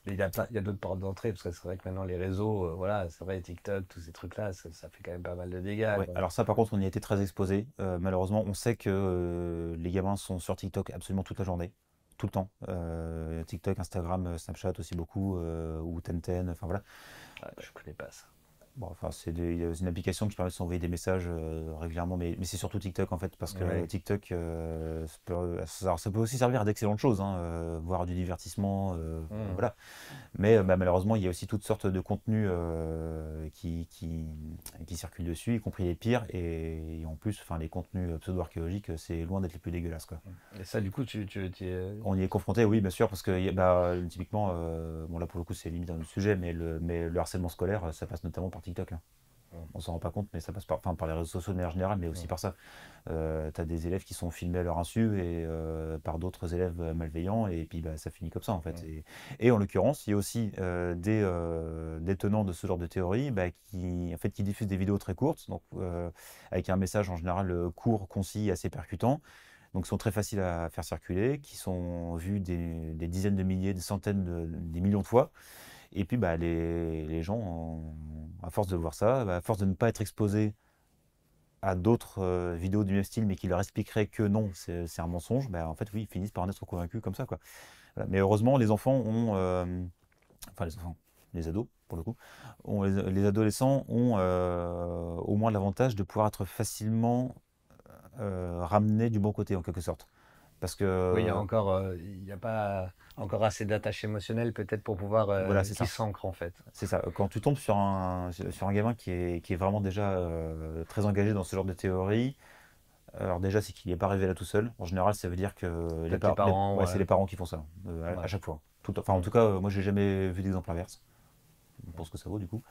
Il y a, d'autres portes d'entrée, parce que c'est vrai que maintenant les réseaux, euh, voilà, c'est vrai, TikTok, tous ces trucs-là, ça, fait quand même pas mal de dégâts. alors ça, par contre, on y a été très exposé. Euh, malheureusement, on sait que euh, les gamins sont sur TikTok absolument toute la journée, tout le temps. TikTok, Instagram, Snapchat aussi beaucoup, ou Tenten, enfin voilà. Je ah, je connais pas ça. Bon, enfin, c'est une application qui permet de s'envoyer des messages euh, régulièrement, mais, mais c'est surtout TikTok en fait, parce que TikTok, euh, ça, peut, ça, peut, aussi servir à d'excellentes choses, hein, euh, voire du divertissement, mmh. voilà. Mais bah, malheureusement, il y a aussi toutes sortes de contenus qui, qui, circulent dessus, y compris les pires, et, en plus, enfin, les contenus pseudo-archéologiques, c'est loin d'être les plus dégueulasses, quoi. Mmh. Et ça, du coup, tu, tu, on y est confronté, oui, bien sûr, parce que bah, typiquement, bon là pour le coup, c'est limite un le sujet, mais le, mais le harcèlement scolaire, ça passe notamment par TikTok. Hein. On s'en rend pas compte, mais ça passe par, par les réseaux sociaux de manière générale, mais aussi par ça. Euh, tu as des élèves qui sont filmés à leur insu et euh, par d'autres élèves euh, malveillants, et puis bah, ça finit comme ça en fait. Et, en l'occurrence, il y a aussi des, des, tenants de ce genre de théorie bah, qui, en fait, qui diffusent des vidéos très courtes, donc, avec un message en général court, concis, assez percutant donc sont très faciles à faire circuler, qui sont vus des, dizaines de milliers, des centaines, des millions de fois, et puis, bah, les, gens, à force de voir ça, bah, à force de ne pas être exposés à d'autres euh, vidéos du même style, mais qui leur expliqueraient que non, c'est un mensonge, bah, en fait, oui, ils finissent par en être convaincus comme ça. Mais heureusement, les enfants ont. Euh, enfin, les enfants, les ados, pour le coup, les, adolescents ont euh, au moins l'avantage de pouvoir être facilement ramenés du bon côté, en quelque sorte. Parce que. Oui, il y a euh, encore, euh, il n'y a pas encore assez d'attache émotionnelle peut-être pour pouvoir euh, s'ancre en fait. C'est ça. Quand tu tombes sur un, sur un gamin qui est, qui est vraiment déjà euh, très engagé dans ce genre de théorie, alors déjà c'est qu'il n'est pas arrivé là tout seul. En général, ça veut dire que les, parents, c'est les parents qui font ça à, chaque fois. Tout, enfin, en tout cas, moi j'ai jamais vu d'exemple inverse. Pour ce que ça vaut du coup.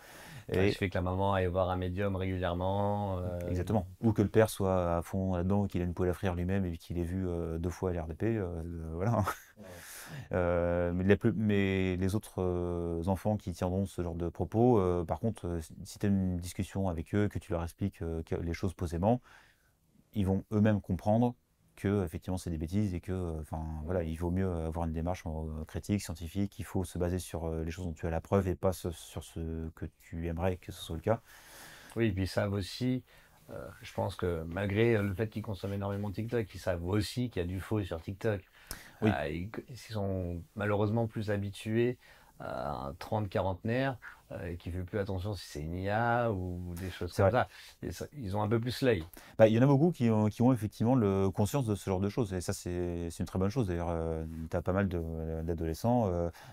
Et... Il que la maman aille voir un médium régulièrement. Euh, Exactement. Ou que le père soit à fond là-dedans, qu'il a une poêle à frire lui-même et qu'il ait vu euh, deux fois l'RDP. Euh, voilà. mais, mais, les autres enfants qui tiendront ce genre de propos, par contre, si tu as une discussion avec eux, que tu leur expliques les choses posément, ils vont eux-mêmes comprendre que effectivement c'est des bêtises et que euh, enfin voilà il vaut mieux avoir une démarche euh, critique scientifique il faut se baser sur euh, les choses dont tu as la preuve et pas sur ce que tu aimerais que ce soit le cas oui puis ils savent aussi je pense que malgré le fait qu'ils consomment énormément TikTok ils savent aussi qu'il y a du faux sur TikTok oui. ils, sont malheureusement plus habitués euh, un 30 quarantenaire et euh, qui fait plus attention si c'est une IA ou des choses comme ça. Ils ont un peu plus l'œil. Bah, il y en a beaucoup qui ont, effectivement le, conscience de ce genre de choses. Et ça, c'est une très bonne chose. D'ailleurs, euh, tu as pas mal d'adolescents,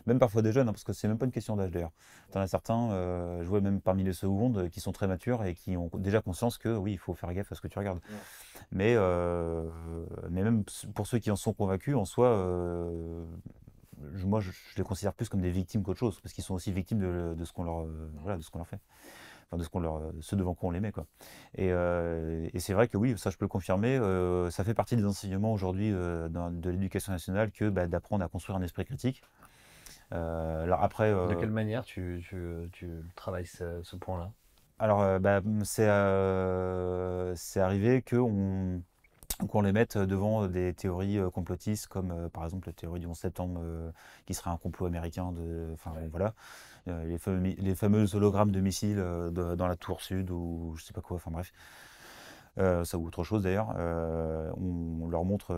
même parfois des jeunes, hein, parce que c'est même pas une question d'âge d'ailleurs. Tu en as certains, je vois même parmi les secondes, qui sont très matures et qui ont déjà conscience que oui, il faut faire gaffe à ce que tu regardes. Mais, mais même pour ceux qui en sont convaincus, en soi, moi, je, les considère plus comme des victimes qu'autre chose, parce qu'ils sont aussi victimes de, ce qu'on leur, euh, de ce qu'on leur fait, enfin, de ce qu'on leur, euh, ce devant quoi on les met, quoi. Et, euh, et c'est vrai que oui, ça, je peux le confirmer. ça fait partie des enseignements aujourd'hui de l'éducation nationale que bah, d'apprendre à construire un esprit critique. alors après, de quelle manière tu, tu, travailles ce, point-là Alors, bah, c'est c'est arrivé que on qu'on les mette euh, devant euh, des théories euh, complotistes comme par exemple la théorie du 11 septembre qui serait un complot américain de enfin voilà les, fameux, hologrammes de missiles dans la tour sud ou je sais pas quoi enfin bref ça ou autre chose d'ailleurs on, leur montre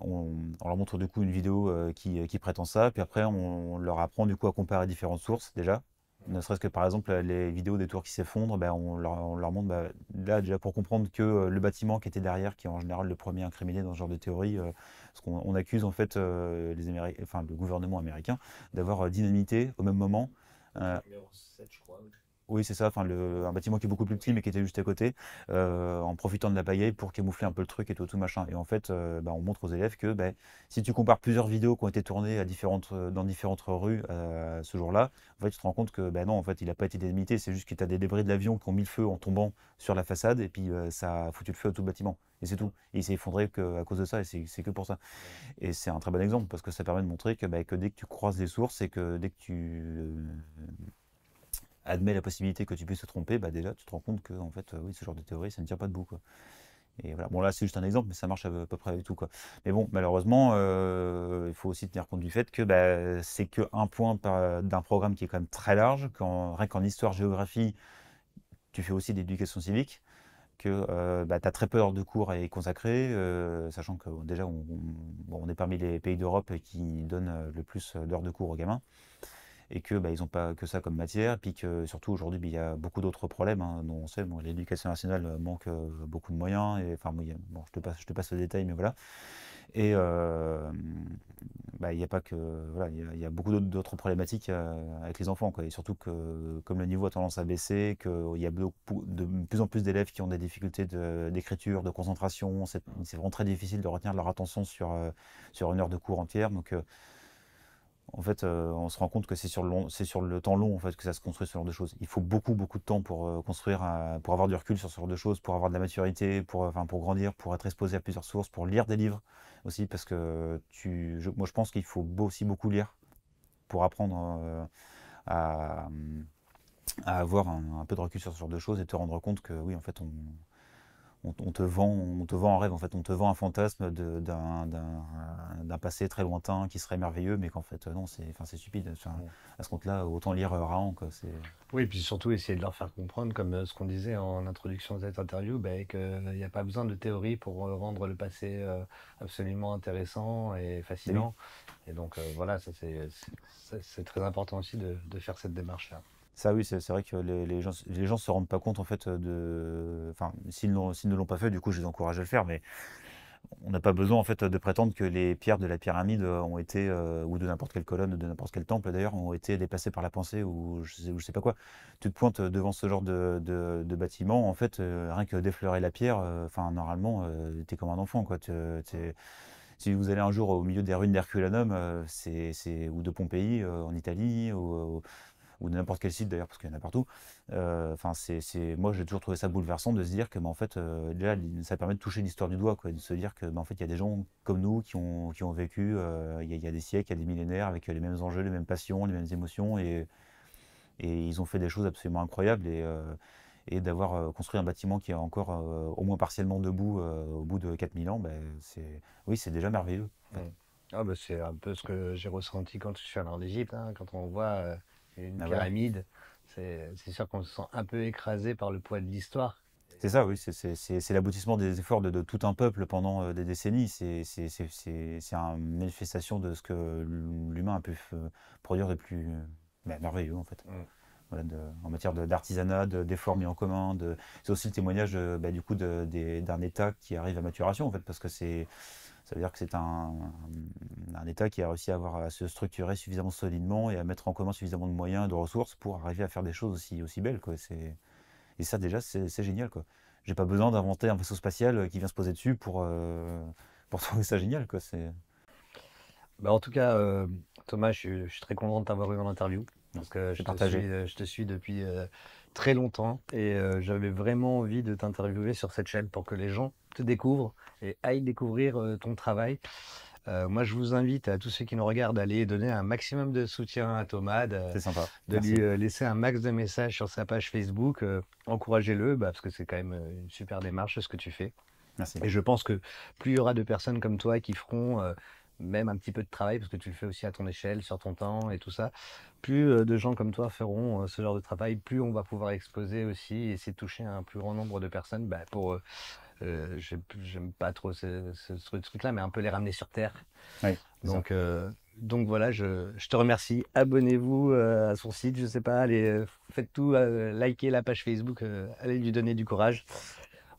on, leur montre du coup une vidéo qui, prétend ça puis après on, on leur apprend du coup à comparer différentes sources déjà ne serait-ce que par exemple les vidéos des tours qui s'effondrent, ben, on, leur, montre ben, là déjà pour comprendre que euh, le bâtiment qui était derrière, qui est en général le premier incriminé dans ce genre de théorie, euh, ce qu'on accuse en fait euh, les enfin, le gouvernement américain d'avoir dynamité au même moment. 7, je crois, oui, c'est ça. Enfin, le, un bâtiment qui est beaucoup plus petit, mais qui était juste à côté, euh, en profitant de la paille pour camoufler un peu le truc et tout, tout machin. Et en fait, euh, bah, on montre aux élèves que bah, si tu compares plusieurs vidéos qui ont été tournées euh, dans différentes rues ce jour-là, en fait, tu te rends compte que bah, non, en fait, il n'a pas été délimité. C'est juste que tu as des débris de l'avion qui ont mis le feu en tombant sur la façade et puis ça a foutu le feu à tout le bâtiment. Et c'est tout. Et il s'est effondré à cause de ça, et c'est que pour ça. Et c'est un très bon exemple parce que ça permet de montrer que, dès que tu croises des sources et que dès que tu admet la possibilité que tu puisses te tromper, bah, déjà tu te rends compte que en fait, euh, oui, ce genre de théorie, ça ne tient pas debout. Quoi. Et voilà. Bon là c'est juste un exemple, mais ça marche à peu près avec tout. Mais bon, malheureusement, euh, il faut aussi tenir compte du fait que bah, c'est qu'un point d'un programme qui est quand même très large, quand rien qu'en histoire-géographie, tu fais aussi l'éducation civique, que euh, bah, tu as très peu d'heures de cours à y consacrer, sachant que déjà on, on, est parmi les pays d'Europe qui donnent le plus d'heures de cours aux gamins et que bah, ils n'ont pas que ça comme matière, puis que surtout aujourd'hui bah, il y a beaucoup d'autres problèmes hein, dont on sait bon, l'éducation nationale euh, manque euh, beaucoup de moyens et enfin je te passe je te passe le détail mais voilà et euh, bah, il n'y a pas que voilà il y, a, beaucoup d'autres problématiques avec les enfants et surtout que comme le niveau a tendance à baisser qu'il y a de, plus en plus d'élèves qui ont des difficultés d'écriture de, concentration c'est vraiment très difficile de retenir leur attention sur sur une heure de cours entière donc en fait, euh, on se rend compte que c'est sur, sur, le temps long en fait, que ça se construit ce genre de choses. Il faut beaucoup, beaucoup de temps pour euh, construire, pour avoir du recul sur ce genre de choses, pour avoir de la maturité, pour, enfin, pour grandir, pour être exposé à plusieurs sources, pour lire des livres aussi, parce que tu, moi je pense qu'il faut aussi beaucoup lire pour apprendre euh, à, avoir un, peu de recul sur ce genre de choses et te rendre compte que oui, en fait, on, on, te vend, on te vend un rêve, en fait, on te vend un fantasme d'un passé très lointain qui serait merveilleux, mais qu'en fait, euh, non, c'est stupide. à ce compte-là, autant lire euh, Raon. oui, et puis surtout essayer de leur faire comprendre, comme euh, ce qu'on disait en introduction de cette interview, bah, qu'il n'y a pas besoin de théorie pour rendre le passé absolument intéressant et fascinant. Et donc voilà, c'est très important aussi de, de faire cette démarche-là. Ça, oui, c'est vrai que les, gens ne les gens se rendent pas compte, en fait, euh, de. Enfin, s'ils, ne l'ont pas fait, du coup, je les encourage à le faire, mais on n'a pas besoin, en fait, de prétendre que les pierres de la pyramide ont été, euh, ou de n'importe quelle colonne, de n'importe quel temple, d'ailleurs, ont été dépassées par la pensée, ou je sais, sais pas quoi. Tu te pointes devant ce genre de, de, bâtiment, en fait, euh, rien que d'effleurer la pierre, enfin, normalement, tu es comme un enfant, quoi. si vous allez un jour au milieu des ruines d'Herculanum c'est, ou de Pompéi en Italie, ou, ou de n'importe quel site d'ailleurs, parce qu'il y en a partout. Euh, enfin, c'est, moi, j'ai toujours trouvé ça bouleversant de se dire que, bah, en fait, déjà, euh, ça permet de toucher l'histoire du doigt, quoi, de se dire que, bah, en fait, il y a des gens comme nous qui ont, qui ont vécu, euh, il y, a des siècles, il y a des millénaires, avec les mêmes enjeux, les mêmes passions, les mêmes émotions, et, et ils ont fait des choses absolument incroyables. Et, et d'avoir construit un bâtiment qui est encore au moins partiellement debout au bout de 4000 ans, ben, c'est oui, c'est déjà merveilleux. Mmh. ah, ben, c'est un peu ce que j'ai ressenti quand je suis allé en Égypte, hein, quand on voit ah c'est une pyramide. C'est sûr qu'on se sent un peu écrasé par le poids de l'histoire. C'est ça, oui, c'est l'aboutissement des efforts de, tout un peuple pendant euh, des décennies. C'est une manifestation de ce que l'humain a pu produire de plus bah, merveilleux, en fait. Mm. en matière d'artisanat, d'efforts mis en commun. c'est aussi le témoignage euh, bah, du coup d'un État qui arrive à maturation, en fait, parce que c'est, ça veut dire que c'est un, un État qui a réussi à, se structurer suffisamment solidement et à mettre en commun suffisamment de moyens et de ressources pour arriver à faire des choses aussi, belles. Quoi. Et ça, déjà, c'est génial. quoi. J'ai pas besoin d'inventer un vaisseau spatial euh, qui vient se poser dessus pour, euh, pour trouver ça génial. Quoi. Bah, en tout cas, euh, Thomas, je suis, très content de t'avoir eu en interview. Parce je te, suis, depuis très longtemps et j'avais vraiment envie de t'interviewer sur cette chaîne pour que les gens te découvrent et aillent découvrir ton travail. Euh, moi, je vous invite à tous ceux qui nous regardent à aller donner un maximum de soutien à Thomas, euh, De lui euh, laisser un max de messages sur sa page Facebook. Encouragez-le, bah, parce que c'est quand même une super démarche ce que tu fais. Merci. Et je pense que plus il y aura de personnes comme toi qui feront même un petit peu de travail, parce que tu le fais aussi à ton échelle, sur ton temps et tout ça, plus de gens comme toi feront ce genre de travail, plus on va pouvoir exposer aussi, et essayer de toucher un plus grand nombre de personnes bah, pour euh, j'aime pas trop ce, truc-là, mais un peu les ramener sur terre. donc, euh, donc voilà, je, te remercie. Abonnez-vous euh, à son site, je sais pas, allez, faites tout, likez la page Facebook, allez lui donner du courage.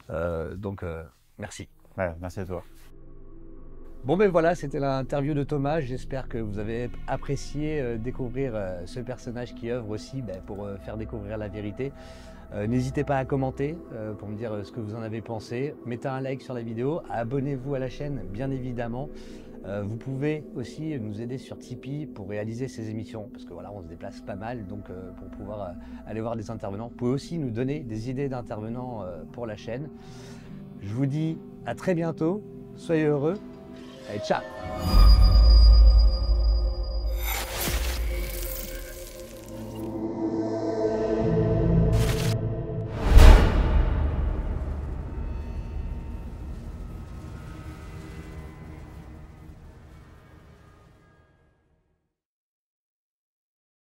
donc merci. merci à toi. Bon ben voilà, c'était l'interview de Thomas. J'espère que vous avez apprécié découvrir ce personnage qui œuvre aussi ben, pour faire découvrir la vérité. Euh, n'hésitez pas à commenter euh, pour me dire euh, ce que vous en avez pensé. Mettez un like sur la vidéo, abonnez-vous à la chaîne bien évidemment. vous pouvez aussi nous aider sur Tipeee pour réaliser ces émissions, parce que voilà, on se déplace pas mal, donc pour pouvoir aller voir des intervenants. Vous pouvez aussi nous donner des idées d'intervenants pour la chaîne. Je vous dis à très bientôt, soyez heureux et ciao